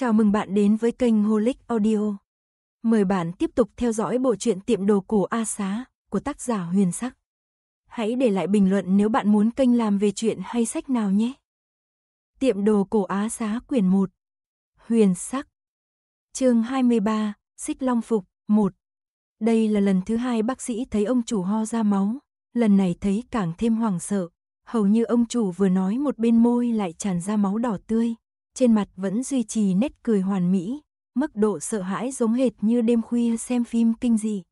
Chào mừng bạn đến với kênh Holic Audio. Mời bạn tiếp tục theo dõi bộ truyện tiệm đồ cổ A Xá của tác giả Huyền Sắc. Hãy để lại bình luận nếu bạn muốn kênh làm về chuyện hay sách nào nhé. Tiệm đồ cổ Á Xá quyển 1. Huyền Sắc. Chương 23, Xích Long phục 1. Đây là lần thứ hai bác sĩ thấy ông chủ ho ra máu, lần này thấy càng thêm hoảng sợ, hầu như ông chủ vừa nói một bên môi lại tràn ra máu đỏ tươi, trên mặt vẫn duy trì nét cười hoàn mỹ, mức độ sợ hãi giống hệt như đêm khuya xem phim kinh dị.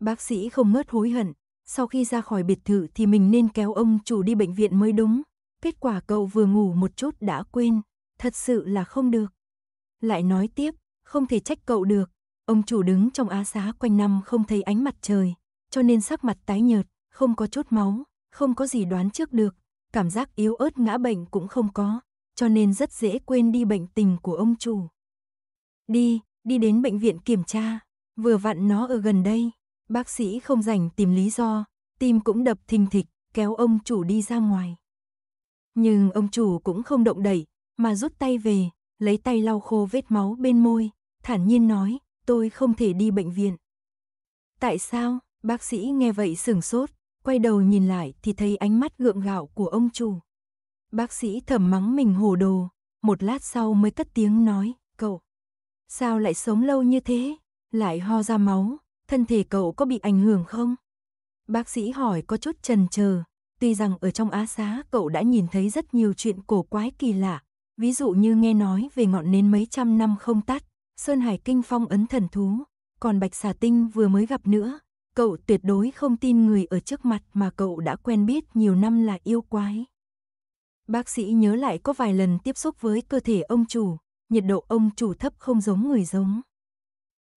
Bác sĩ không ngớt hối hận, sau khi ra khỏi biệt thự thì mình nên kéo ông chủ đi bệnh viện mới đúng, kết quả cậu vừa ngủ một chút đã quên, thật sự là không được. Lại nói tiếp, không thể trách cậu được, ông chủ đứng trong á xá quanh năm không thấy ánh mặt trời, cho nên sắc mặt tái nhợt, không có chút máu, không có gì đoán trước được, cảm giác yếu ớt ngã bệnh cũng không có cho nên rất dễ quên đi bệnh tình của ông chủ. Đi, đi đến bệnh viện kiểm tra, vừa vặn nó ở gần đây, bác sĩ không rảnh tìm lý do, tim cũng đập thình thịch, kéo ông chủ đi ra ngoài. Nhưng ông chủ cũng không động đậy, mà rút tay về, lấy tay lau khô vết máu bên môi, thản nhiên nói, tôi không thể đi bệnh viện. Tại sao? Bác sĩ nghe vậy sửng sốt, quay đầu nhìn lại thì thấy ánh mắt gượng gạo của ông chủ. Bác sĩ thầm mắng mình hồ đồ, một lát sau mới cất tiếng nói, cậu, sao lại sống lâu như thế, lại ho ra máu, thân thể cậu có bị ảnh hưởng không? Bác sĩ hỏi có chút trần chờ tuy rằng ở trong Á Xá cậu đã nhìn thấy rất nhiều chuyện cổ quái kỳ lạ, ví dụ như nghe nói về ngọn nến mấy trăm năm không tắt, Sơn Hải Kinh Phong ấn thần thú, còn Bạch Xà Tinh vừa mới gặp nữa, cậu tuyệt đối không tin người ở trước mặt mà cậu đã quen biết nhiều năm là yêu quái. Bác sĩ nhớ lại có vài lần tiếp xúc với cơ thể ông chủ, nhiệt độ ông chủ thấp không giống người giống.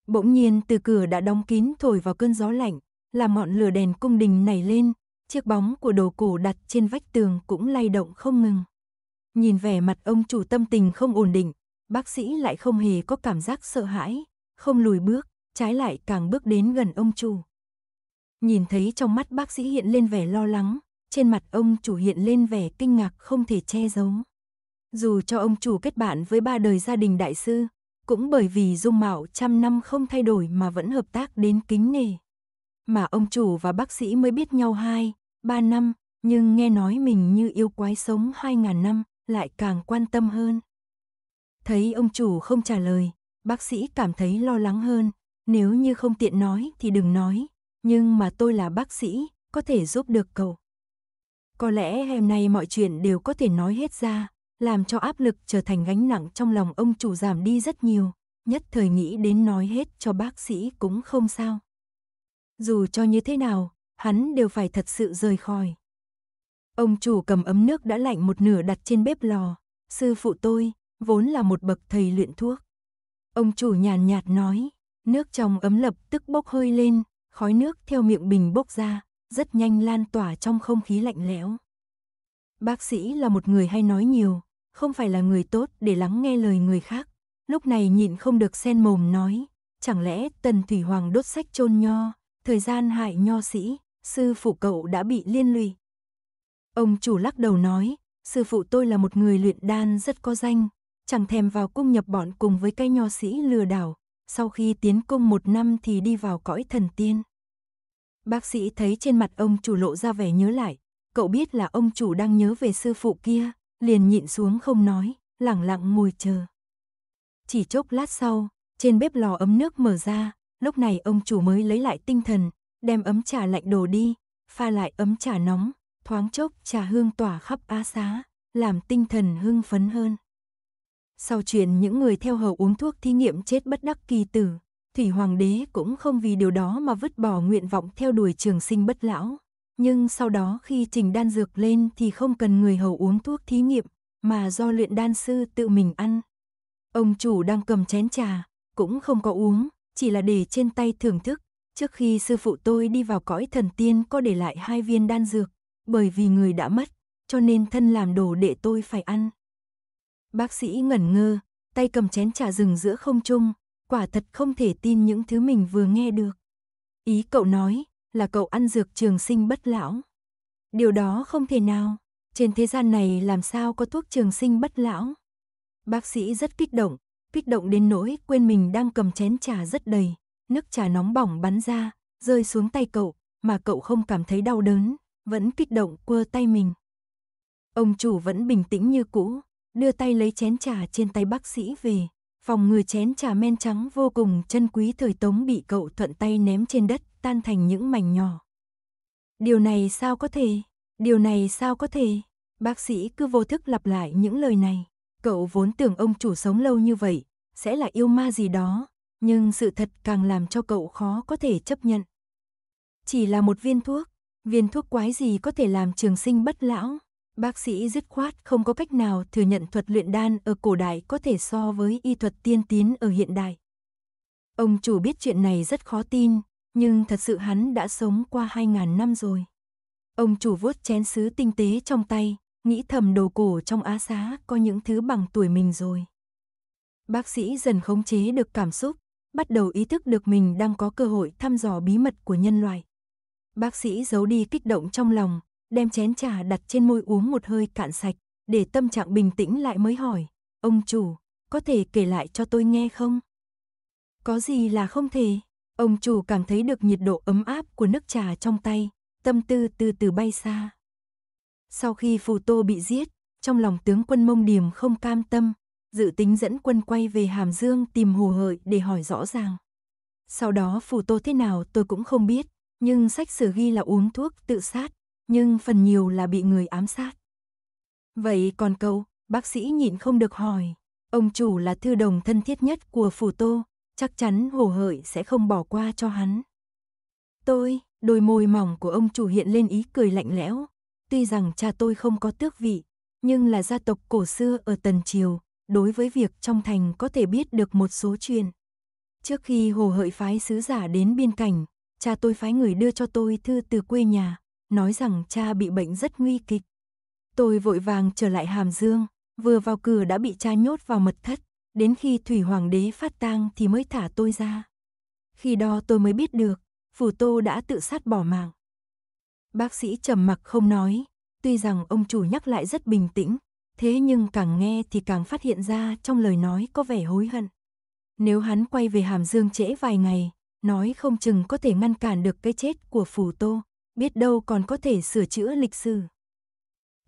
Bỗng nhiên từ cửa đã đóng kín thổi vào cơn gió lạnh, làm ngọn lửa đèn cung đình nảy lên, chiếc bóng của đồ cổ đặt trên vách tường cũng lay động không ngừng. Nhìn vẻ mặt ông chủ tâm tình không ổn định, bác sĩ lại không hề có cảm giác sợ hãi, không lùi bước, trái lại càng bước đến gần ông chủ. Nhìn thấy trong mắt bác sĩ hiện lên vẻ lo lắng, trên mặt ông chủ hiện lên vẻ kinh ngạc không thể che giấu. Dù cho ông chủ kết bạn với ba đời gia đình đại sư, cũng bởi vì dung mạo trăm năm không thay đổi mà vẫn hợp tác đến kính nề Mà ông chủ và bác sĩ mới biết nhau hai, ba năm, nhưng nghe nói mình như yêu quái sống hai ngàn năm, lại càng quan tâm hơn. Thấy ông chủ không trả lời, bác sĩ cảm thấy lo lắng hơn, nếu như không tiện nói thì đừng nói, nhưng mà tôi là bác sĩ, có thể giúp được cậu. Có lẽ hôm nay mọi chuyện đều có thể nói hết ra, làm cho áp lực trở thành gánh nặng trong lòng ông chủ giảm đi rất nhiều, nhất thời nghĩ đến nói hết cho bác sĩ cũng không sao. Dù cho như thế nào, hắn đều phải thật sự rời khỏi. Ông chủ cầm ấm nước đã lạnh một nửa đặt trên bếp lò, sư phụ tôi, vốn là một bậc thầy luyện thuốc. Ông chủ nhàn nhạt nói, nước trong ấm lập tức bốc hơi lên, khói nước theo miệng bình bốc ra, rất nhanh lan tỏa trong không khí lạnh lẽo. Bác sĩ là một người hay nói nhiều, không phải là người tốt để lắng nghe lời người khác. Lúc này nhịn không được sen mồm nói, chẳng lẽ Tần Thủy Hoàng đốt sách chôn nho, thời gian hại nho sĩ, sư phụ cậu đã bị liên lụy. Ông chủ lắc đầu nói, sư phụ tôi là một người luyện đan rất có danh, chẳng thèm vào cung nhập bọn cùng với cái nho sĩ lừa đảo, sau khi tiến cung một năm thì đi vào cõi thần tiên. Bác sĩ thấy trên mặt ông chủ lộ ra vẻ nhớ lại, cậu biết là ông chủ đang nhớ về sư phụ kia, liền nhịn xuống không nói, lẳng lặng ngồi chờ. Chỉ chốc lát sau, trên bếp lò ấm nước mở ra, lúc này ông chủ mới lấy lại tinh thần, đem ấm trà lạnh đổ đi, pha lại ấm trà nóng, thoáng chốc trà hương tỏa khắp á xá, làm tinh thần hưng phấn hơn. Sau chuyện những người theo hầu uống thuốc thí nghiệm chết bất đắc kỳ tử, thủy hoàng đế cũng không vì điều đó mà vứt bỏ nguyện vọng theo đuổi trường sinh bất lão. Nhưng sau đó khi trình đan dược lên thì không cần người hầu uống thuốc thí nghiệm, mà do luyện đan sư tự mình ăn. Ông chủ đang cầm chén trà, cũng không có uống, chỉ là để trên tay thưởng thức. Trước khi sư phụ tôi đi vào cõi thần tiên có để lại hai viên đan dược, bởi vì người đã mất, cho nên thân làm đồ để tôi phải ăn. Bác sĩ ngẩn ngơ, tay cầm chén trà rừng giữa không trung, quả thật không thể tin những thứ mình vừa nghe được. Ý cậu nói là cậu ăn dược trường sinh bất lão. Điều đó không thể nào, trên thế gian này làm sao có thuốc trường sinh bất lão. Bác sĩ rất kích động, kích động đến nỗi quên mình đang cầm chén trà rất đầy, nước trà nóng bỏng bắn ra, rơi xuống tay cậu, mà cậu không cảm thấy đau đớn, vẫn kích động quơ tay mình. Ông chủ vẫn bình tĩnh như cũ, đưa tay lấy chén trà trên tay bác sĩ về, phòng người chén trà men trắng vô cùng chân quý thời tống bị cậu thuận tay ném trên đất, tan thành những mảnh nhỏ. Điều này sao có thể? Điều này sao có thể? Bác sĩ cứ vô thức lặp lại những lời này. Cậu vốn tưởng ông chủ sống lâu như vậy, sẽ là yêu ma gì đó, nhưng sự thật càng làm cho cậu khó có thể chấp nhận. Chỉ là một viên thuốc, viên thuốc quái gì có thể làm trường sinh bất lão? Bác sĩ dứt khoát không có cách nào thừa nhận thuật luyện đan ở cổ đại có thể so với y thuật tiên tiến ở hiện đại. Ông chủ biết chuyện này rất khó tin, nhưng thật sự hắn đã sống qua 2.000 năm rồi. Ông chủ vuốt chén sứ tinh tế trong tay, nghĩ thầm đồ cổ trong á xá có những thứ bằng tuổi mình rồi. Bác sĩ dần khống chế được cảm xúc, bắt đầu ý thức được mình đang có cơ hội thăm dò bí mật của nhân loại. Bác sĩ giấu đi kích động trong lòng, đem chén trà đặt trên môi uống một hơi cạn sạch, để tâm trạng bình tĩnh lại mới hỏi, ông chủ, có thể kể lại cho tôi nghe không? Có gì là không thể? Ông chủ cảm thấy được nhiệt độ ấm áp của nước trà trong tay, tâm tư từ từ bay xa. Sau khi Phù Tô bị giết, trong lòng tướng quân Mông Điềm không cam tâm, dự tính dẫn quân quay về Hàm Dương tìm Hồ Hợi để hỏi rõ ràng. Sau đó Phù Tô thế nào tôi cũng không biết, nhưng sách sử ghi là uống thuốc tự sát, nhưng phần nhiều là bị người ám sát. Vậy còn cậu, bác sĩ nhịn không được hỏi, ông chủ là thư đồng thân thiết nhất của phủ tô, chắc chắn hồ hợi sẽ không bỏ qua cho hắn. Tôi, đôi môi mỏng của ông chủ hiện lên ý cười lạnh lẽo, tuy rằng cha tôi không có tước vị, nhưng là gia tộc cổ xưa ở Tần Triều, đối với việc trong thành có thể biết được một số chuyện. Trước khi hồ hợi phái sứ giả đến biên cảnh, cha tôi phái người đưa cho tôi thư từ quê nhà, nói rằng cha bị bệnh rất nguy kịch. Tôi vội vàng trở lại Hàm Dương, vừa vào cửa đã bị cha nhốt vào mật thất, đến khi Thủy Hoàng đế phát tang thì mới thả tôi ra. Khi đó tôi mới biết được, Phủ Tô đã tự sát bỏ mạng. Bác sĩ trầm mặc không nói, tuy rằng ông chủ nhắc lại rất bình tĩnh, thế nhưng càng nghe thì càng phát hiện ra trong lời nói có vẻ hối hận. Nếu hắn quay về Hàm Dương trễ vài ngày, nói không chừng có thể ngăn cản được cái chết của Phủ Tô biết đâu còn có thể sửa chữa lịch sử.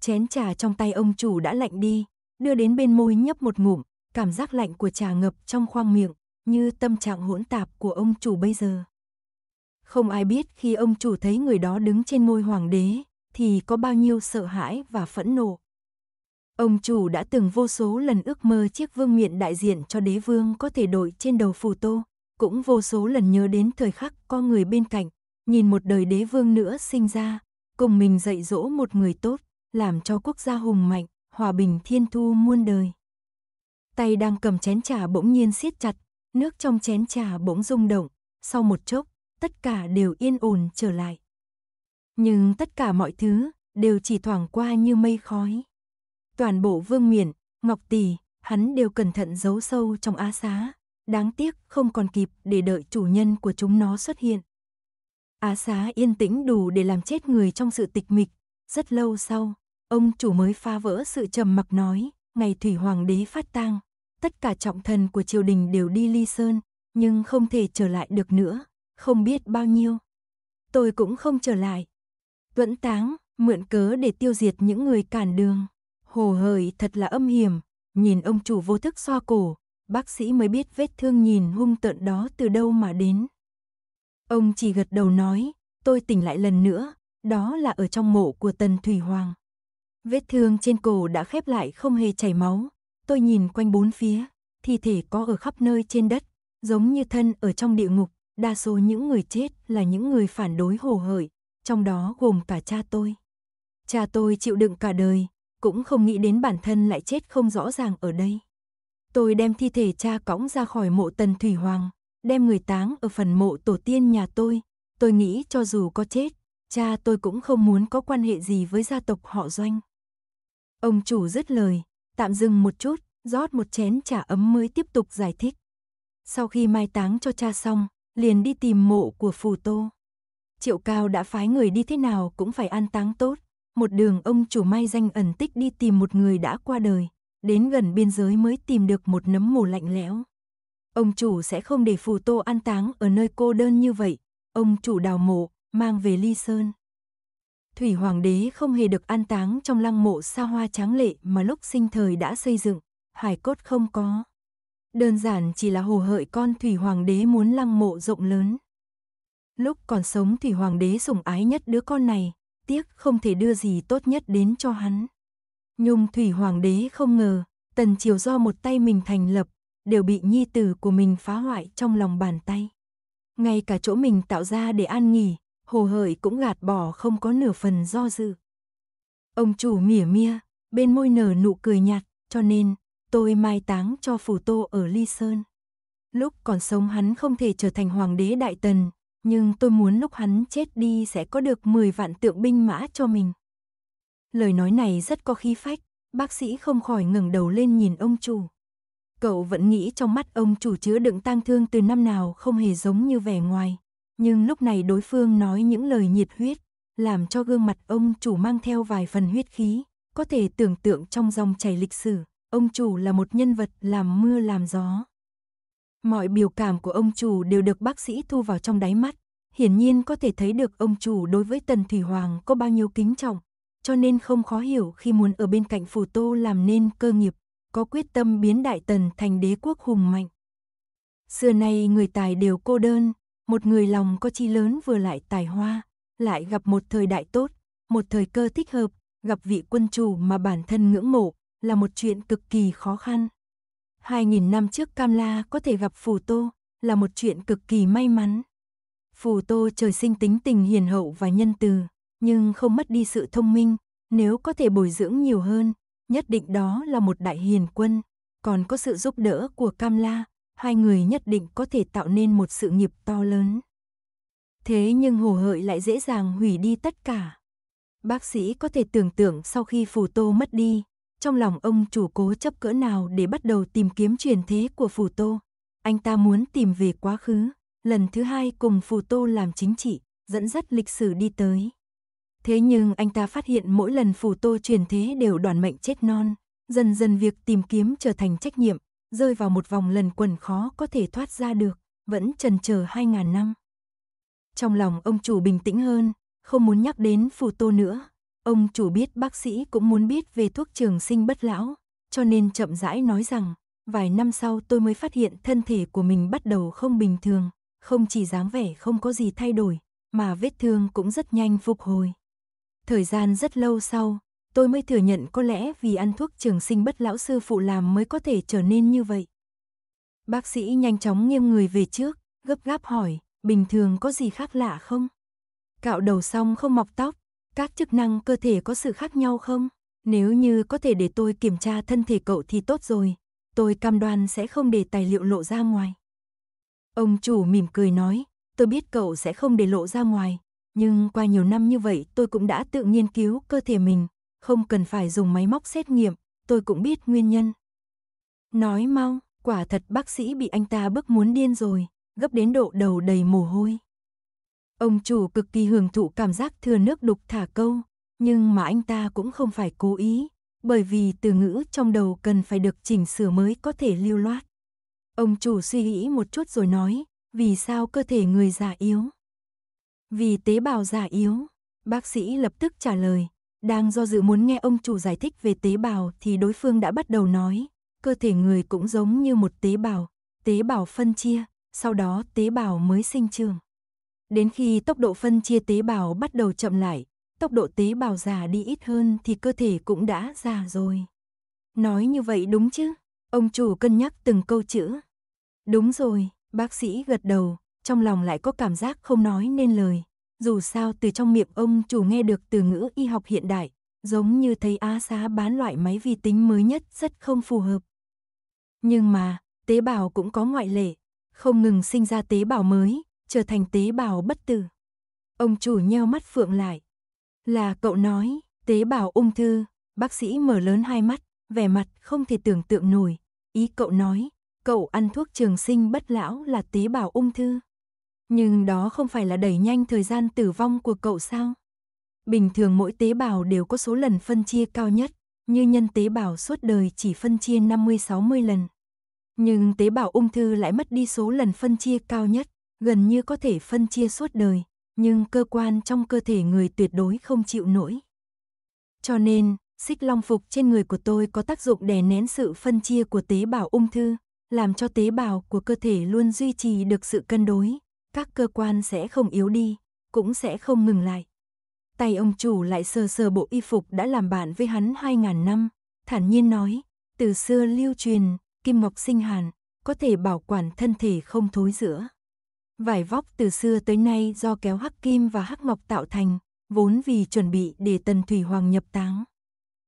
Chén trà trong tay ông chủ đã lạnh đi, đưa đến bên môi nhấp một ngụm, cảm giác lạnh của trà ngập trong khoang miệng, như tâm trạng hỗn tạp của ông chủ bây giờ. Không ai biết khi ông chủ thấy người đó đứng trên môi hoàng đế, thì có bao nhiêu sợ hãi và phẫn nộ. Ông chủ đã từng vô số lần ước mơ chiếc vương miện đại diện cho đế vương có thể đội trên đầu phù tô, cũng vô số lần nhớ đến thời khắc có người bên cạnh, nhìn một đời đế vương nữa sinh ra, cùng mình dạy dỗ một người tốt, làm cho quốc gia hùng mạnh, hòa bình thiên thu muôn đời. Tay đang cầm chén trà bỗng nhiên siết chặt, nước trong chén trà bỗng rung động, sau một chốc, tất cả đều yên ổn trở lại. Nhưng tất cả mọi thứ đều chỉ thoảng qua như mây khói. Toàn bộ Vương Miện, Ngọc Tỷ, hắn đều cẩn thận giấu sâu trong á xá, đáng tiếc không còn kịp để đợi chủ nhân của chúng nó xuất hiện. Á xá yên tĩnh đủ để làm chết người trong sự tịch mịch. Rất lâu sau, ông chủ mới phá vỡ sự trầm mặc nói, ngày Thủy Hoàng đế phát tang, tất cả trọng thần của triều đình đều đi ly sơn, nhưng không thể trở lại được nữa, không biết bao nhiêu. Tôi cũng không trở lại. Tuẫn táng, mượn cớ để tiêu diệt những người cản đường. Hồ hời thật là âm hiểm, nhìn ông chủ vô thức xoa cổ, bác sĩ mới biết vết thương nhìn hung tợn đó từ đâu mà đến. Ông chỉ gật đầu nói, tôi tỉnh lại lần nữa, đó là ở trong mộ của Tần Thủy Hoàng. Vết thương trên cổ đã khép lại không hề chảy máu, tôi nhìn quanh bốn phía, thi thể có ở khắp nơi trên đất, giống như thân ở trong địa ngục, đa số những người chết là những người phản đối hồ hởi, trong đó gồm cả cha tôi. Cha tôi chịu đựng cả đời, cũng không nghĩ đến bản thân lại chết không rõ ràng ở đây. Tôi đem thi thể cha cõng ra khỏi mộ Tần Thủy Hoàng, đem người táng ở phần mộ tổ tiên nhà tôi. Tôi nghĩ cho dù có chết, cha tôi cũng không muốn có quan hệ gì với gia tộc họ doanh. Ông chủ dứt lời, tạm dừng một chút, rót một chén trà ấm mới tiếp tục giải thích. Sau khi mai táng cho cha xong, liền đi tìm mộ của phù tô. Triệu Cao đã phái người đi thế nào cũng phải an táng tốt. Một đường ông chủ may danh ẩn tích đi tìm một người đã qua đời, đến gần biên giới mới tìm được một nấm mồ lạnh lẽo. Ông chủ sẽ không để phù tô an táng ở nơi cô đơn như vậy. Ông chủ đào mộ, mang về ly sơn. Thủy Hoàng đế không hề được an táng trong lăng mộ xa hoa tráng lệ mà lúc sinh thời đã xây dựng, hải cốt không có. Đơn giản chỉ là hồ hợi con Thủy Hoàng đế muốn lăng mộ rộng lớn. Lúc còn sống Thủy Hoàng đế sủng ái nhất đứa con này, tiếc không thể đưa gì tốt nhất đến cho hắn. Nhung Thủy Hoàng đế không ngờ, Tần Triều do một tay mình thành lập, đều bị nhi tử của mình phá hoại trong lòng bàn tay. Ngay cả chỗ mình tạo ra để an nghỉ, hồ hởi cũng gạt bỏ không có nửa phần do dự. Ông chủ mỉa mia, bên môi nở nụ cười nhạt, cho nên tôi mai táng cho phủ tô ở Ly Sơn. Lúc còn sống hắn không thể trở thành hoàng đế đại tần, nhưng tôi muốn lúc hắn chết đi sẽ có được 10 vạn tượng binh mã cho mình. Lời nói này rất có khí phách, bác sĩ không khỏi ngẩng đầu lên nhìn ông chủ. Cậu vẫn nghĩ trong mắt ông chủ chứa đựng tang thương từ năm nào không hề giống như vẻ ngoài. Nhưng lúc này đối phương nói những lời nhiệt huyết, làm cho gương mặt ông chủ mang theo vài phần huyết khí. Có thể tưởng tượng trong dòng chảy lịch sử, ông chủ là một nhân vật làm mưa làm gió. Mọi biểu cảm của ông chủ đều được bác sĩ thu vào trong đáy mắt. Hiển nhiên có thể thấy được ông chủ đối với Tần Thủy Hoàng có bao nhiêu kính trọng, cho nên không khó hiểu khi muốn ở bên cạnh Phù Tô làm nên cơ nghiệp có quyết tâm biến Đại Tần thành đế quốc hùng mạnh. Xưa nay người tài đều cô đơn, một người lòng có chi lớn vừa lại tài hoa, lại gặp một thời đại tốt, một thời cơ thích hợp, gặp vị quân chủ mà bản thân ngưỡng mộ là một chuyện cực kỳ khó khăn. 2.000 năm trước Cam La có thể gặp Phù Tô là một chuyện cực kỳ may mắn. Phù Tô trời sinh tính tình hiền hậu và nhân từ, nhưng không mất đi sự thông minh, nếu có thể bồi dưỡng nhiều hơn, nhất định đó là một đại hiền quân, còn có sự giúp đỡ của Cam La hai người nhất định có thể tạo nên một sự nghiệp to lớn. Thế nhưng hồ hợi lại dễ dàng hủy đi tất cả. Bác sĩ có thể tưởng tượng sau khi phù tô mất đi, trong lòng ông chủ cố chấp cỡ nào để bắt đầu tìm kiếm truyền thế của phù tô. Anh ta muốn tìm về quá khứ, lần thứ hai cùng phù tô làm chính trị, dẫn dắt lịch sử đi tới. Thế nhưng anh ta phát hiện mỗi lần phù tô truyền thế đều đoàn mệnh chết non, dần dần việc tìm kiếm trở thành trách nhiệm, rơi vào một vòng lần quần khó có thể thoát ra được, vẫn trần chờ 2.000 năm. Trong lòng ông chủ bình tĩnh hơn, không muốn nhắc đến phù tô nữa. Ông chủ biết bác sĩ cũng muốn biết về thuốc trường sinh bất lão, cho nên chậm rãi nói rằng, vài năm sau tôi mới phát hiện thân thể của mình bắt đầu không bình thường, không chỉ dáng vẻ không có gì thay đổi, mà vết thương cũng rất nhanh phục hồi. Thời gian rất lâu sau, tôi mới thừa nhận có lẽ vì ăn thuốc trường sinh bất lão sư phụ làm mới có thể trở nên như vậy. Bác sĩ nhanh chóng nghiêng người về trước, gấp gáp hỏi, bình thường có gì khác lạ không? Cạo đầu xong không mọc tóc, các chức năng cơ thể có sự khác nhau không? Nếu như có thể để tôi kiểm tra thân thể cậu thì tốt rồi, tôi cam đoan sẽ không để tài liệu lộ ra ngoài. Ông chủ mỉm cười nói, tôi biết cậu sẽ không để lộ ra ngoài, nhưng qua nhiều năm như vậy tôi cũng đã tự nghiên cứu cơ thể mình, không cần phải dùng máy móc xét nghiệm, tôi cũng biết nguyên nhân. Nói mau, quả thật bác sĩ bị anh ta bức muốn điên rồi, gấp đến độ đầu đầy mồ hôi. Ông chủ cực kỳ hưởng thụ cảm giác thừa nước đục thả câu, nhưng mà anh ta cũng không phải cố ý, bởi vì từ ngữ trong đầu cần phải được chỉnh sửa mới có thể lưu loát. Ông chủ suy nghĩ một chút rồi nói, vì sao cơ thể người già yếu? Vì tế bào già yếu, bác sĩ lập tức trả lời. Đang do dự muốn nghe ông chủ giải thích về tế bào thì đối phương đã bắt đầu nói, cơ thể người cũng giống như một tế bào, tế bào phân chia, sau đó tế bào mới sinh trưởng. Đến khi tốc độ phân chia tế bào bắt đầu chậm lại, tốc độ tế bào già đi ít hơn thì cơ thể cũng đã già rồi. Nói như vậy đúng chứ? Ông chủ cân nhắc từng câu chữ. Đúng rồi, bác sĩ gật đầu, trong lòng lại có cảm giác không nói nên lời. Dù sao từ trong miệng ông chủ nghe được từ ngữ y học hiện đại, giống như thấy á xá bán loại máy vi tính mới nhất rất không phù hợp. Nhưng mà, tế bào cũng có ngoại lệ, không ngừng sinh ra tế bào mới, trở thành tế bào bất tử. Ông chủ nheo mắt phượng lại. Là cậu nói, tế bào ung thư, bác sĩ mở lớn hai mắt, vẻ mặt không thể tưởng tượng nổi. Ý cậu nói, cậu ăn thuốc trường sinh bất lão là tế bào ung thư. Nhưng đó không phải là đẩy nhanh thời gian tử vong của cậu sao? Bình thường mỗi tế bào đều có số lần phân chia cao nhất, như nhân tế bào suốt đời chỉ phân chia 50-60 lần. Nhưng tế bào ung thư lại mất đi số lần phân chia cao nhất, gần như có thể phân chia suốt đời, nhưng cơ quan trong cơ thể người tuyệt đối không chịu nổi. Cho nên, xích long phục trên người của tôi có tác dụng đè nén sự phân chia của tế bào ung thư, làm cho tế bào của cơ thể luôn duy trì được sự cân đối, các cơ quan sẽ không yếu đi, cũng sẽ không ngừng lại. Tay ông chủ lại sờ sờ bộ y phục đã làm bạn với hắn 2.000 năm, thản nhiên nói, từ xưa lưu truyền, kim mộc sinh hàn, có thể bảo quản thân thể không thối rữa. Vải vóc từ xưa tới nay do kéo hắc kim và hắc mộc tạo thành, vốn vì chuẩn bị để tần thủy hoàng nhập táng.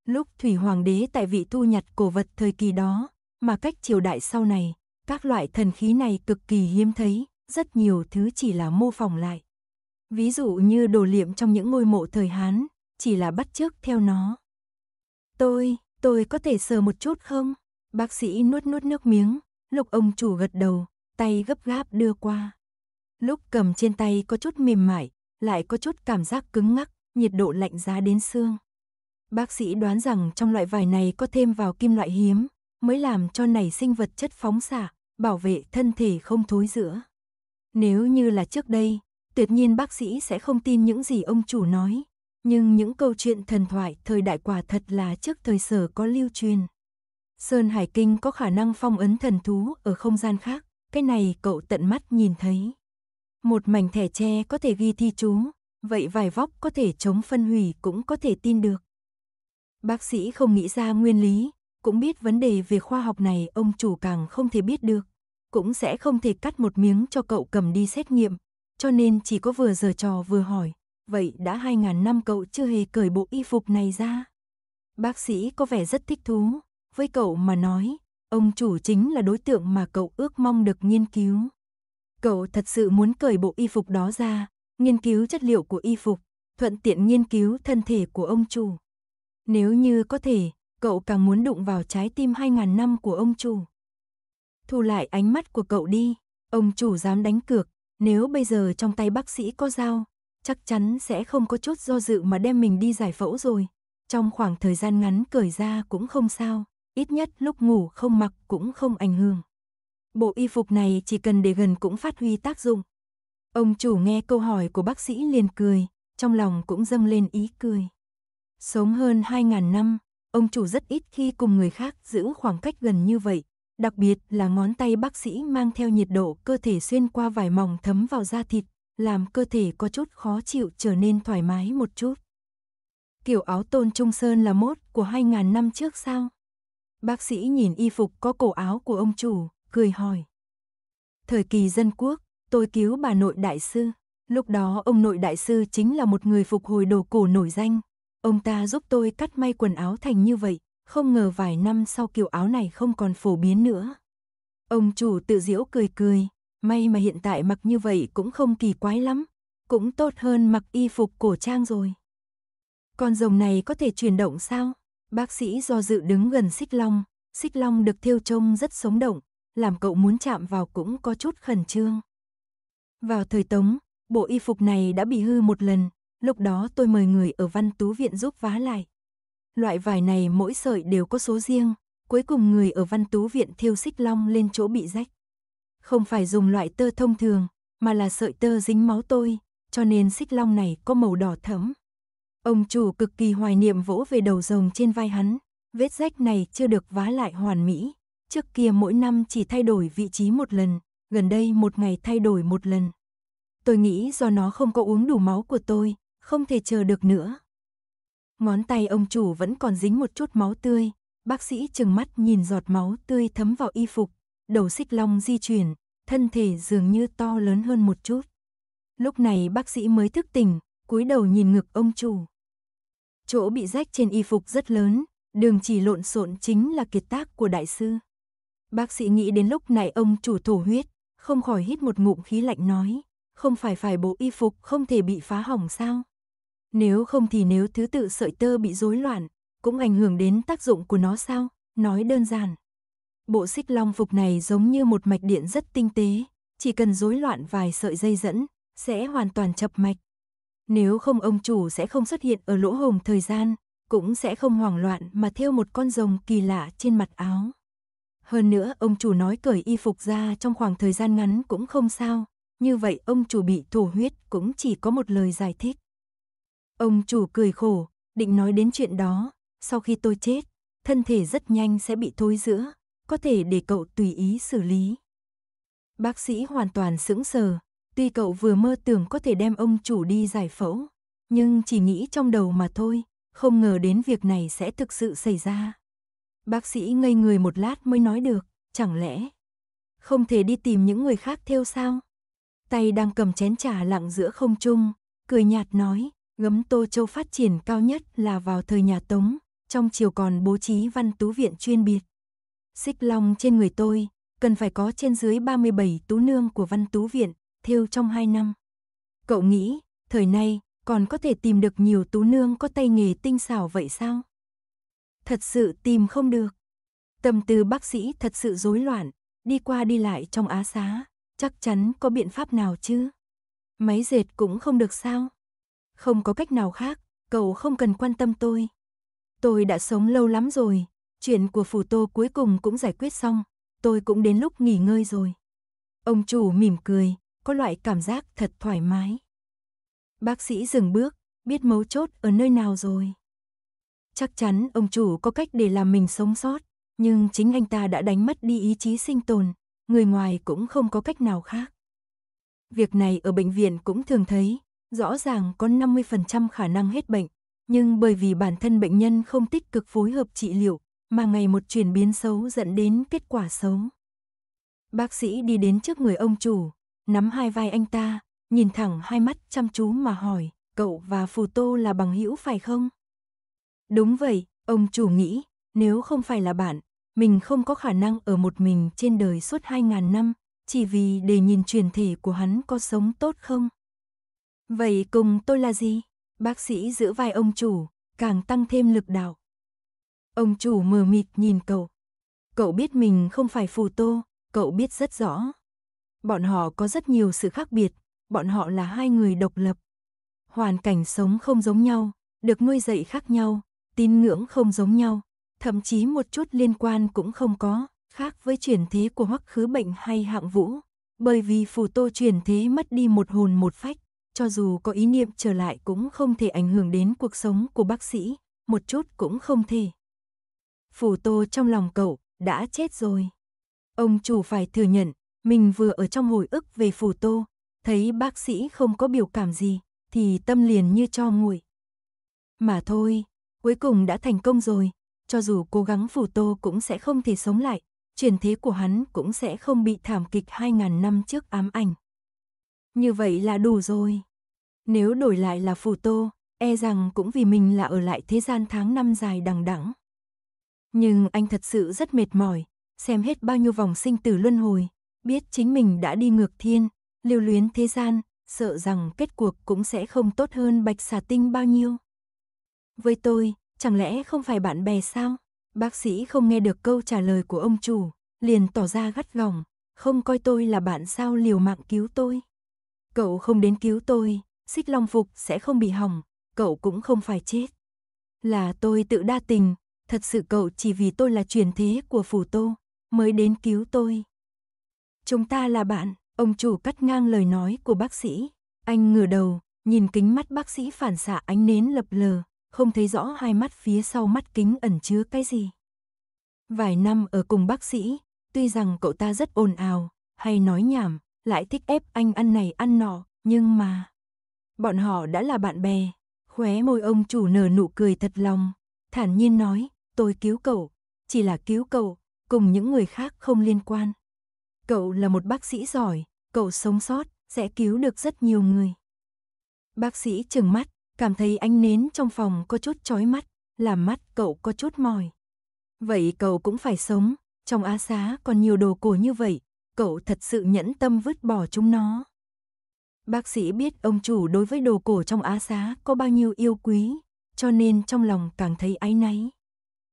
Lúc thủy hoàng đế tại vị thu nhặt cổ vật thời kỳ đó, mà cách triều đại sau này, các loại thần khí này cực kỳ hiếm thấy, rất nhiều thứ chỉ là mô phỏng lại. Ví dụ như đồ liệm trong những ngôi mộ thời Hán, chỉ là bắt chước theo nó. Tôi, tôi có thể sờ một chút không? Bác sĩ nuốt nuốt nước miếng, lục ông chủ gật đầu, tay gấp gáp đưa qua. Lúc cầm trên tay có chút mềm mại, lại có chút cảm giác cứng ngắc, nhiệt độ lạnh giá đến xương. Bác sĩ đoán rằng trong loại vải này có thêm vào kim loại hiếm, mới làm cho nảy sinh vật chất phóng xạ, bảo vệ thân thể không thối rữa. Nếu như là trước đây, tuyệt nhiên bác sĩ sẽ không tin những gì ông chủ nói, nhưng những câu chuyện thần thoại thời đại quả thật là trước thời sở có lưu truyền. Sơn Hải Kinh có khả năng phong ấn thần thú ở không gian khác, cái này cậu tận mắt nhìn thấy. Một mảnh thẻ tre có thể ghi thi chú, vậy vài vóc có thể chống phân hủy cũng có thể tin được. Bác sĩ không nghĩ ra nguyên lý, cũng biết vấn đề về khoa học này ông chủ càng không thể biết được cũng sẽ không thể cắt một miếng cho cậu cầm đi xét nghiệm, cho nên chỉ có vừa giở trò vừa hỏi, vậy đã 2.000 năm cậu chưa hề cởi bộ y phục này ra. Bác sĩ có vẻ rất thích thú, với cậu mà nói, ông chủ chính là đối tượng mà cậu ước mong được nghiên cứu. Cậu thật sự muốn cởi bộ y phục đó ra, nghiên cứu chất liệu của y phục, thuận tiện nghiên cứu thân thể của ông chủ. Nếu như có thể, cậu càng muốn đụng vào trái tim 2.000 năm của ông chủ thu lại ánh mắt của cậu đi, ông chủ dám đánh cược, nếu bây giờ trong tay bác sĩ có dao, chắc chắn sẽ không có chút do dự mà đem mình đi giải phẫu rồi. Trong khoảng thời gian ngắn cởi ra cũng không sao, ít nhất lúc ngủ không mặc cũng không ảnh hưởng. Bộ y phục này chỉ cần để gần cũng phát huy tác dụng. Ông chủ nghe câu hỏi của bác sĩ liền cười, trong lòng cũng dâng lên ý cười. Sống hơn 2.000 năm, ông chủ rất ít khi cùng người khác giữ khoảng cách gần như vậy, đặc biệt là ngón tay bác sĩ mang theo nhiệt độ cơ thể xuyên qua vải mỏng thấm vào da thịt, làm cơ thể có chút khó chịu trở nên thoải mái một chút. Kiểu áo tôn trung sơn là mốt của 2.000 năm trước sao? Bác sĩ nhìn y phục có cổ áo của ông chủ, cười hỏi. Thời kỳ dân quốc, tôi cứu bà nội đại sư. Lúc đó ông nội đại sư chính là một người phục hồi đồ cổ nổi danh. Ông ta giúp tôi cắt may quần áo thành như vậy, không ngờ vài năm sau kiểu áo này không còn phổ biến nữa. Ông chủ tự diễu cười cười, may mà hiện tại mặc như vậy cũng không kỳ quái lắm, cũng tốt hơn mặc y phục cổ trang rồi. Con rồng này có thể chuyển động sao? Bác sĩ do dự đứng gần xích long, xích long được thiêu trông rất sống động, làm cậu muốn chạm vào cũng có chút khẩn trương. Vào thời Tống, bộ y phục này đã bị hư một lần, lúc đó tôi mời người ở văn tú viện giúp vá lại, Loại vải này mỗi sợi đều có số riêng, cuối cùng người ở văn tú viện thiêu xích long lên chỗ bị rách. Không phải dùng loại tơ thông thường, mà là sợi tơ dính máu tôi, cho nên xích long này có màu đỏ thẫm. Ông chủ cực kỳ hoài niệm vỗ về đầu rồng trên vai hắn, vết rách này chưa được vá lại hoàn mỹ, trước kia mỗi năm chỉ thay đổi vị trí một lần, gần đây một ngày thay đổi một lần. Tôi nghĩ do nó không có uống đủ máu của tôi, không thể chờ được nữa, Ngón tay ông chủ vẫn còn dính một chút máu tươi. Bác sĩ chừng mắt nhìn giọt máu tươi thấm vào y phục. Đầu xích long di chuyển, thân thể dường như to lớn hơn một chút. Lúc này bác sĩ mới thức tỉnh, cúi đầu nhìn ngực ông chủ. Chỗ bị rách trên y phục rất lớn, đường chỉ lộn xộn chính là kiệt tác của đại sư. Bác sĩ nghĩ đến lúc này ông chủ thổ huyết, không khỏi hít một ngụm khí lạnh nói, không phải phải bộ y phục không thể bị phá hỏng sao? Nếu không thì nếu thứ tự sợi tơ bị rối loạn, cũng ảnh hưởng đến tác dụng của nó sao? Nói đơn giản. Bộ xích long phục này giống như một mạch điện rất tinh tế, chỉ cần rối loạn vài sợi dây dẫn, sẽ hoàn toàn chập mạch. Nếu không ông chủ sẽ không xuất hiện ở lỗ hồng thời gian, cũng sẽ không hoảng loạn mà theo một con rồng kỳ lạ trên mặt áo. Hơn nữa ông chủ nói cởi y phục ra trong khoảng thời gian ngắn cũng không sao, như vậy ông chủ bị thổ huyết cũng chỉ có một lời giải thích. Ông chủ cười khổ, định nói đến chuyện đó, sau khi tôi chết, thân thể rất nhanh sẽ bị thối giữa, có thể để cậu tùy ý xử lý. Bác sĩ hoàn toàn sững sờ, tuy cậu vừa mơ tưởng có thể đem ông chủ đi giải phẫu, nhưng chỉ nghĩ trong đầu mà thôi, không ngờ đến việc này sẽ thực sự xảy ra. Bác sĩ ngây người một lát mới nói được, chẳng lẽ không thể đi tìm những người khác theo sao? Tay đang cầm chén trà lặng giữa không trung, cười nhạt nói, Gấm Tô Châu phát triển cao nhất là vào thời nhà Tống, trong chiều còn bố trí văn tú viện chuyên biệt. Xích long trên người tôi, cần phải có trên dưới 37 tú nương của văn tú viện, theo trong 2 năm. Cậu nghĩ, thời nay, còn có thể tìm được nhiều tú nương có tay nghề tinh xảo vậy sao? Thật sự tìm không được. Tâm tư bác sĩ thật sự rối loạn, đi qua đi lại trong á xá, chắc chắn có biện pháp nào chứ? Máy dệt cũng không được sao? Không có cách nào khác, cậu không cần quan tâm tôi. Tôi đã sống lâu lắm rồi, chuyện của phủ tô cuối cùng cũng giải quyết xong, tôi cũng đến lúc nghỉ ngơi rồi. Ông chủ mỉm cười, có loại cảm giác thật thoải mái. Bác sĩ dừng bước, biết mấu chốt ở nơi nào rồi. Chắc chắn ông chủ có cách để làm mình sống sót, nhưng chính anh ta đã đánh mất đi ý chí sinh tồn, người ngoài cũng không có cách nào khác. Việc này ở bệnh viện cũng thường thấy, rõ ràng có 50% khả năng hết bệnh, nhưng bởi vì bản thân bệnh nhân không tích cực phối hợp trị liệu, mà ngày một chuyển biến xấu dẫn đến kết quả xấu. Bác sĩ đi đến trước người ông chủ, nắm hai vai anh ta, nhìn thẳng hai mắt chăm chú mà hỏi, cậu và Phù Tô là bằng hữu phải không? Đúng vậy, ông chủ nghĩ, nếu không phải là bạn, mình không có khả năng ở một mình trên đời suốt 2.000 năm, chỉ vì để nhìn truyền thể của hắn có sống tốt không. Vậy cùng tôi là gì? Bác sĩ giữ vai ông chủ, càng tăng thêm lực đạo. Ông chủ mờ mịt nhìn cậu. Cậu biết mình không phải phù tô, cậu biết rất rõ. Bọn họ có rất nhiều sự khác biệt, bọn họ là hai người độc lập. Hoàn cảnh sống không giống nhau, được nuôi dạy khác nhau, tin ngưỡng không giống nhau, thậm chí một chút liên quan cũng không có, khác với chuyển thế của hoắc khứ bệnh hay hạng vũ. Bởi vì phù tô chuyển thế mất đi một hồn một phách, cho dù có ý niệm trở lại cũng không thể ảnh hưởng đến cuộc sống của bác sĩ, một chút cũng không thể. Phủ Tô trong lòng cậu đã chết rồi. Ông chủ phải thừa nhận, mình vừa ở trong hồi ức về Phủ Tô, thấy bác sĩ không có biểu cảm gì thì tâm liền như cho nguội. Mà thôi, cuối cùng đã thành công rồi, cho dù cố gắng Phủ Tô cũng sẽ không thể sống lại, truyền thế của hắn cũng sẽ không bị thảm kịch 2000 năm trước ám ảnh. Như vậy là đủ rồi. Nếu đổi lại là phù tô, e rằng cũng vì mình là ở lại thế gian tháng năm dài đằng đẵng. Nhưng anh thật sự rất mệt mỏi, xem hết bao nhiêu vòng sinh tử luân hồi, biết chính mình đã đi ngược thiên, lưu luyến thế gian, sợ rằng kết cuộc cũng sẽ không tốt hơn bạch xà tinh bao nhiêu. Với tôi, chẳng lẽ không phải bạn bè sao? Bác sĩ không nghe được câu trả lời của ông chủ, liền tỏ ra gắt gỏng, không coi tôi là bạn sao liều mạng cứu tôi. Cậu không đến cứu tôi, xích long phục sẽ không bị hỏng, cậu cũng không phải chết. Là tôi tự đa tình, thật sự cậu chỉ vì tôi là truyền thế của phủ tô, mới đến cứu tôi. Chúng ta là bạn, ông chủ cắt ngang lời nói của bác sĩ. Anh ngửa đầu, nhìn kính mắt bác sĩ phản xạ ánh nến lập lờ, không thấy rõ hai mắt phía sau mắt kính ẩn chứa cái gì. Vài năm ở cùng bác sĩ, tuy rằng cậu ta rất ồn ào, hay nói nhảm, lại thích ép anh ăn này ăn nọ, nhưng mà... Bọn họ đã là bạn bè, khóe môi ông chủ nở nụ cười thật lòng, thản nhiên nói, tôi cứu cậu, chỉ là cứu cậu, cùng những người khác không liên quan. Cậu là một bác sĩ giỏi, cậu sống sót, sẽ cứu được rất nhiều người. Bác sĩ trừng mắt, cảm thấy ánh nến trong phòng có chút chói mắt, làm mắt cậu có chút mỏi. Vậy cậu cũng phải sống, trong á xá còn nhiều đồ cổ như vậy, cậu thật sự nhẫn tâm vứt bỏ chúng nó. Bác sĩ biết ông chủ đối với đồ cổ trong Á Xá có bao nhiêu yêu quý, cho nên trong lòng càng thấy áy náy.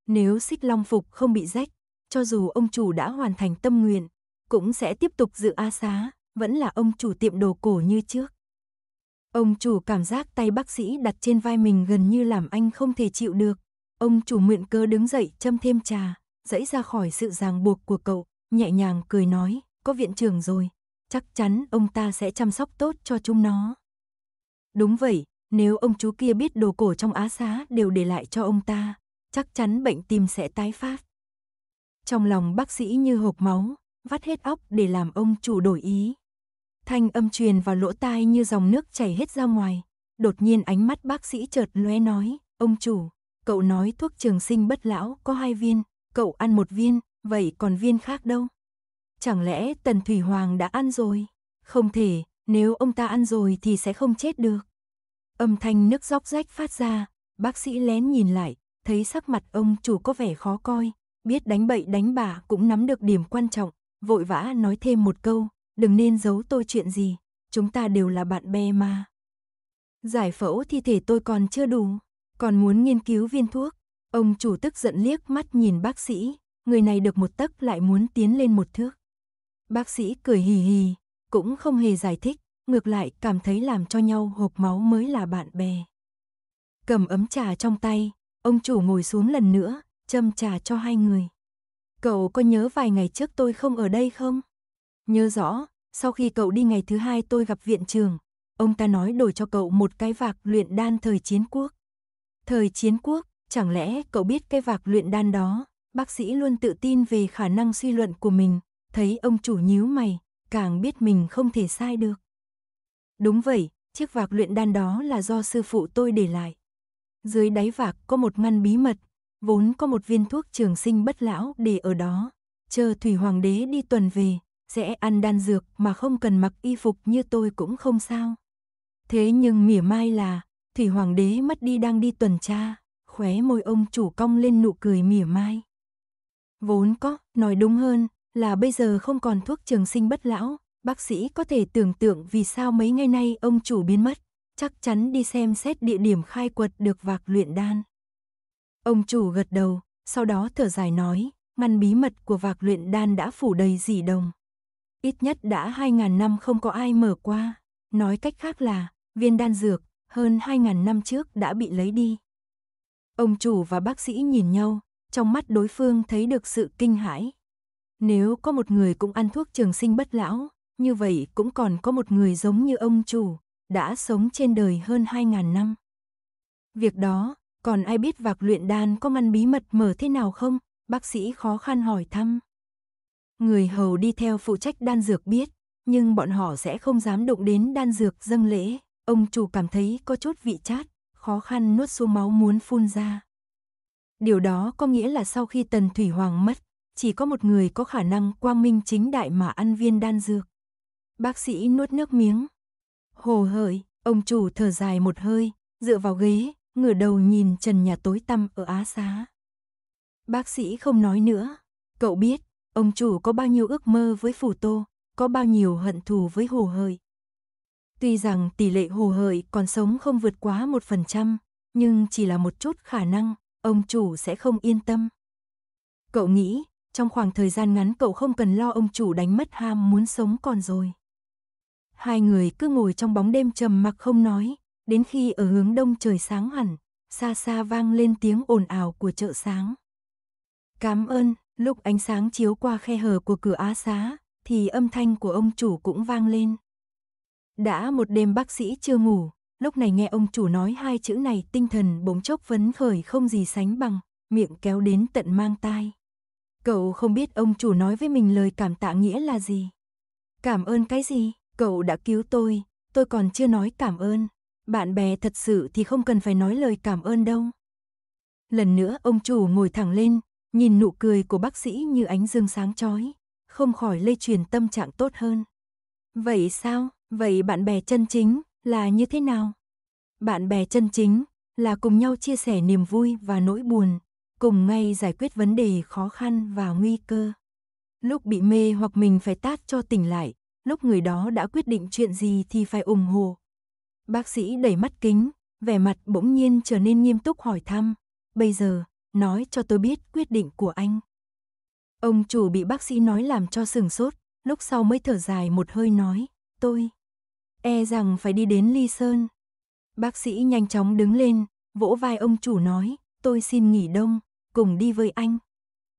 Nếu xích long phục không bị rách, cho dù ông chủ đã hoàn thành tâm nguyện, cũng sẽ tiếp tục giữ A Xá, vẫn là ông chủ tiệm đồ cổ như trước. Ông chủ cảm giác tay bác sĩ đặt trên vai mình gần như làm anh không thể chịu được. Ông chủ mượn cơ đứng dậy châm thêm trà, dãy ra khỏi sự ràng buộc của cậu, nhẹ nhàng cười nói có viện trưởng rồi, chắc chắn ông ta sẽ chăm sóc tốt cho chúng nó. Đúng vậy, nếu ông chú kia biết đồ cổ trong á xá đều để lại cho ông ta, chắc chắn bệnh tim sẽ tái phát. Trong lòng bác sĩ như hộp máu, vắt hết óc để làm ông chủ đổi ý. Thanh âm truyền vào lỗ tai như dòng nước chảy hết ra ngoài. Đột nhiên ánh mắt bác sĩ chợt lóe nói, ông chủ, cậu nói thuốc trường sinh bất lão có hai viên, cậu ăn một viên, vậy còn viên khác đâu? Chẳng lẽ Tần Thủy Hoàng đã ăn rồi? Không thể, nếu ông ta ăn rồi thì sẽ không chết được. Âm thanh nước róc rách phát ra, bác sĩ lén nhìn lại, thấy sắc mặt ông chủ có vẻ khó coi, biết đánh bậy đánh bạ cũng nắm được điểm quan trọng, vội vã nói thêm một câu, đừng nên giấu tôi chuyện gì, chúng ta đều là bạn bè mà. Giải phẫu thi thể tôi còn chưa đủ, còn muốn nghiên cứu viên thuốc. Ông chủ tức giận liếc mắt nhìn bác sĩ, người này được một tấc lại muốn tiến lên một thước. Bác sĩ cười hì hì, cũng không hề giải thích, ngược lại cảm thấy làm cho nhau hộp máu mới là bạn bè. Cầm ấm trà trong tay, ông chủ ngồi xuống lần nữa, châm trà cho hai người. Cậu có nhớ vài ngày trước tôi không ở đây không? Nhớ rõ, sau khi cậu đi ngày thứ hai tôi gặp viện trường, ông ta nói đổi cho cậu một cái vạc luyện đan thời chiến quốc. Thời chiến quốc, chẳng lẽ cậu biết cái vạc luyện đan đó, bác sĩ luôn tự tin về khả năng suy luận của mình, Thấy ông chủ nhíu mày, càng biết mình không thể sai được. Đúng vậy, chiếc vạc luyện đan đó là do sư phụ tôi để lại. Dưới đáy vạc có một ngăn bí mật, vốn có một viên thuốc trường sinh bất lão để ở đó. Chờ Thủy Hoàng đế đi tuần về, sẽ ăn đan dược mà không cần mặc y phục như tôi cũng không sao. Thế nhưng mỉa mai là, Thủy Hoàng đế mất đi đang đi tuần tra, khóe môi ông chủ cong lên nụ cười mỉa mai. Vốn có, nói đúng hơn, là bây giờ không còn thuốc trường sinh bất lão, bác sĩ có thể tưởng tượng vì sao mấy ngày nay ông chủ biến mất, chắc chắn đi xem xét địa điểm khai quật được vạc luyện đan. Ông chủ gật đầu, sau đó thở dài nói, ngăn bí mật của vạc luyện đan đã phủ đầy dỉ đồng. Ít nhất đã 2.000 năm không có ai mở qua, nói cách khác là, viên đan dược, hơn 2.000 năm trước đã bị lấy đi. Ông chủ và bác sĩ nhìn nhau, trong mắt đối phương thấy được sự kinh hãi. Nếu có một người cũng ăn thuốc trường sinh bất lão, như vậy cũng còn có một người giống như ông chủ, đã sống trên đời hơn 2.000 năm. Việc đó, còn ai biết vạc luyện đan có ngăn bí mật mở thế nào không? Bác sĩ khó khăn hỏi thăm. Người hầu đi theo phụ trách đan dược biết, nhưng bọn họ sẽ không dám động đến đan dược dâng lễ. Ông chủ cảm thấy có chút vị chát, khó khăn nuốt xuống máu muốn phun ra. Điều đó có nghĩa là sau khi Tần Thủy Hoàng mất, chỉ có một người có khả năng quang minh chính đại mà ăn viên đan dược. Bác sĩ nuốt nước miếng. Hồ hởi, ông chủ thở dài một hơi, dựa vào ghế, ngửa đầu nhìn trần nhà tối tăm ở Á Xá. Bác sĩ không nói nữa. Cậu biết, ông chủ có bao nhiêu ước mơ với phủ tô, có bao nhiêu hận thù với hồ hởi. Tuy rằng tỷ lệ hồ hởi còn sống không vượt quá một phần trăm, nhưng chỉ là một chút khả năng, ông chủ sẽ không yên tâm. Cậu nghĩ, trong khoảng thời gian ngắn cậu không cần lo ông chủ đánh mất ham muốn sống còn rồi. Hai người cứ ngồi trong bóng đêm trầm mặc không nói, đến khi ở hướng đông trời sáng hẳn, xa xa vang lên tiếng ồn ào của chợ sáng. Cảm ơn, lúc ánh sáng chiếu qua khe hở của cửa á xá, thì âm thanh của ông chủ cũng vang lên. Đã một đêm bác sĩ chưa ngủ, lúc này nghe ông chủ nói hai chữ này tinh thần bỗng chốc vấn khởi không gì sánh bằng, miệng kéo đến tận mang tai. Cậu không biết ông chủ nói với mình lời cảm tạ nghĩa là gì. Cảm ơn cái gì? Cậu đã cứu tôi, tôi còn chưa nói cảm ơn. Bạn bè thật sự thì không cần phải nói lời cảm ơn đâu. Lần nữa ông chủ ngồi thẳng lên, nhìn nụ cười của bác sĩ như ánh dương sáng chói, không khỏi lây truyền tâm trạng tốt hơn. Vậy sao? Vậy bạn bè chân chính là như thế nào? Bạn bè chân chính là cùng nhau chia sẻ niềm vui và nỗi buồn, cùng ngay giải quyết vấn đề khó khăn và nguy cơ. Lúc bị mê hoặc mình phải tát cho tỉnh lại, lúc người đó đã quyết định chuyện gì thì phải ủng hộ. Bác sĩ đẩy mắt kính, vẻ mặt bỗng nhiên trở nên nghiêm túc hỏi thăm, "Bây giờ, nói cho tôi biết quyết định của anh." Ông chủ bị bác sĩ nói làm cho sừng sốt, lúc sau mới thở dài một hơi nói, "Tôi e rằng phải đi đến Ly Sơn." Bác sĩ nhanh chóng đứng lên, vỗ vai ông chủ nói, "Tôi xin nghỉ đông, cùng đi với anh.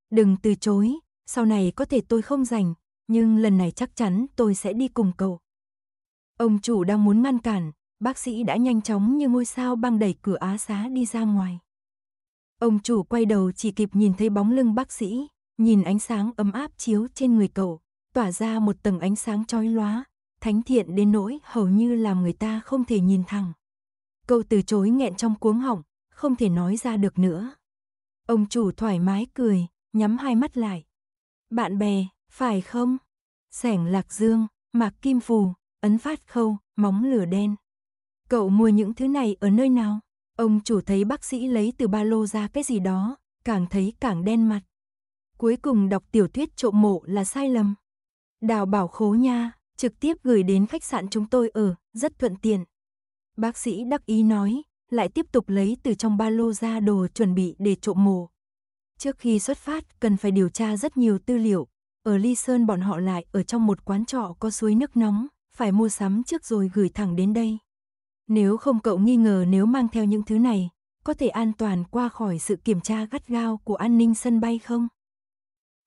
Đừng từ chối, sau này có thể tôi không rảnh, nhưng lần này chắc chắn tôi sẽ đi cùng cậu. Ông chủ đang muốn ngăn cản, bác sĩ đã nhanh chóng như ngôi sao băng đẩy cửa á xá đi ra ngoài. Ông chủ quay đầu chỉ kịp nhìn thấy bóng lưng bác sĩ, nhìn ánh sáng ấm áp chiếu trên người cậu, tỏa ra một tầng ánh sáng chói lóa, thánh thiện đến nỗi hầu như làm người ta không thể nhìn thẳng. Cậu từ chối nghẹn trong cuống họng, không thể nói ra được nữa. Ông chủ thoải mái cười, nhắm hai mắt lại. Bạn bè, phải không? Sẻng lạc dương, mạc kim phù, ấn phát khâu, móng lửa đen. Cậu mua những thứ này ở nơi nào? Ông chủ thấy bác sĩ lấy từ ba lô ra cái gì đó, càng thấy càng đen mặt. Cuối cùng đọc tiểu thuyết trộm mộ là sai lầm. Đào bảo khố nha, trực tiếp gửi đến khách sạn chúng tôi ở, rất thuận tiện. Bác sĩ đắc ý nói, lại tiếp tục lấy từ trong ba lô ra đồ chuẩn bị để trộm mồ. Trước khi xuất phát, cần phải điều tra rất nhiều tư liệu. Ở Ly Sơn bọn họ lại ở trong một quán trọ có suối nước nóng, phải mua sắm trước rồi gửi thẳng đến đây. Nếu không cậu nghi ngờ nếu mang theo những thứ này, có thể an toàn qua khỏi sự kiểm tra gắt gao của an ninh sân bay không?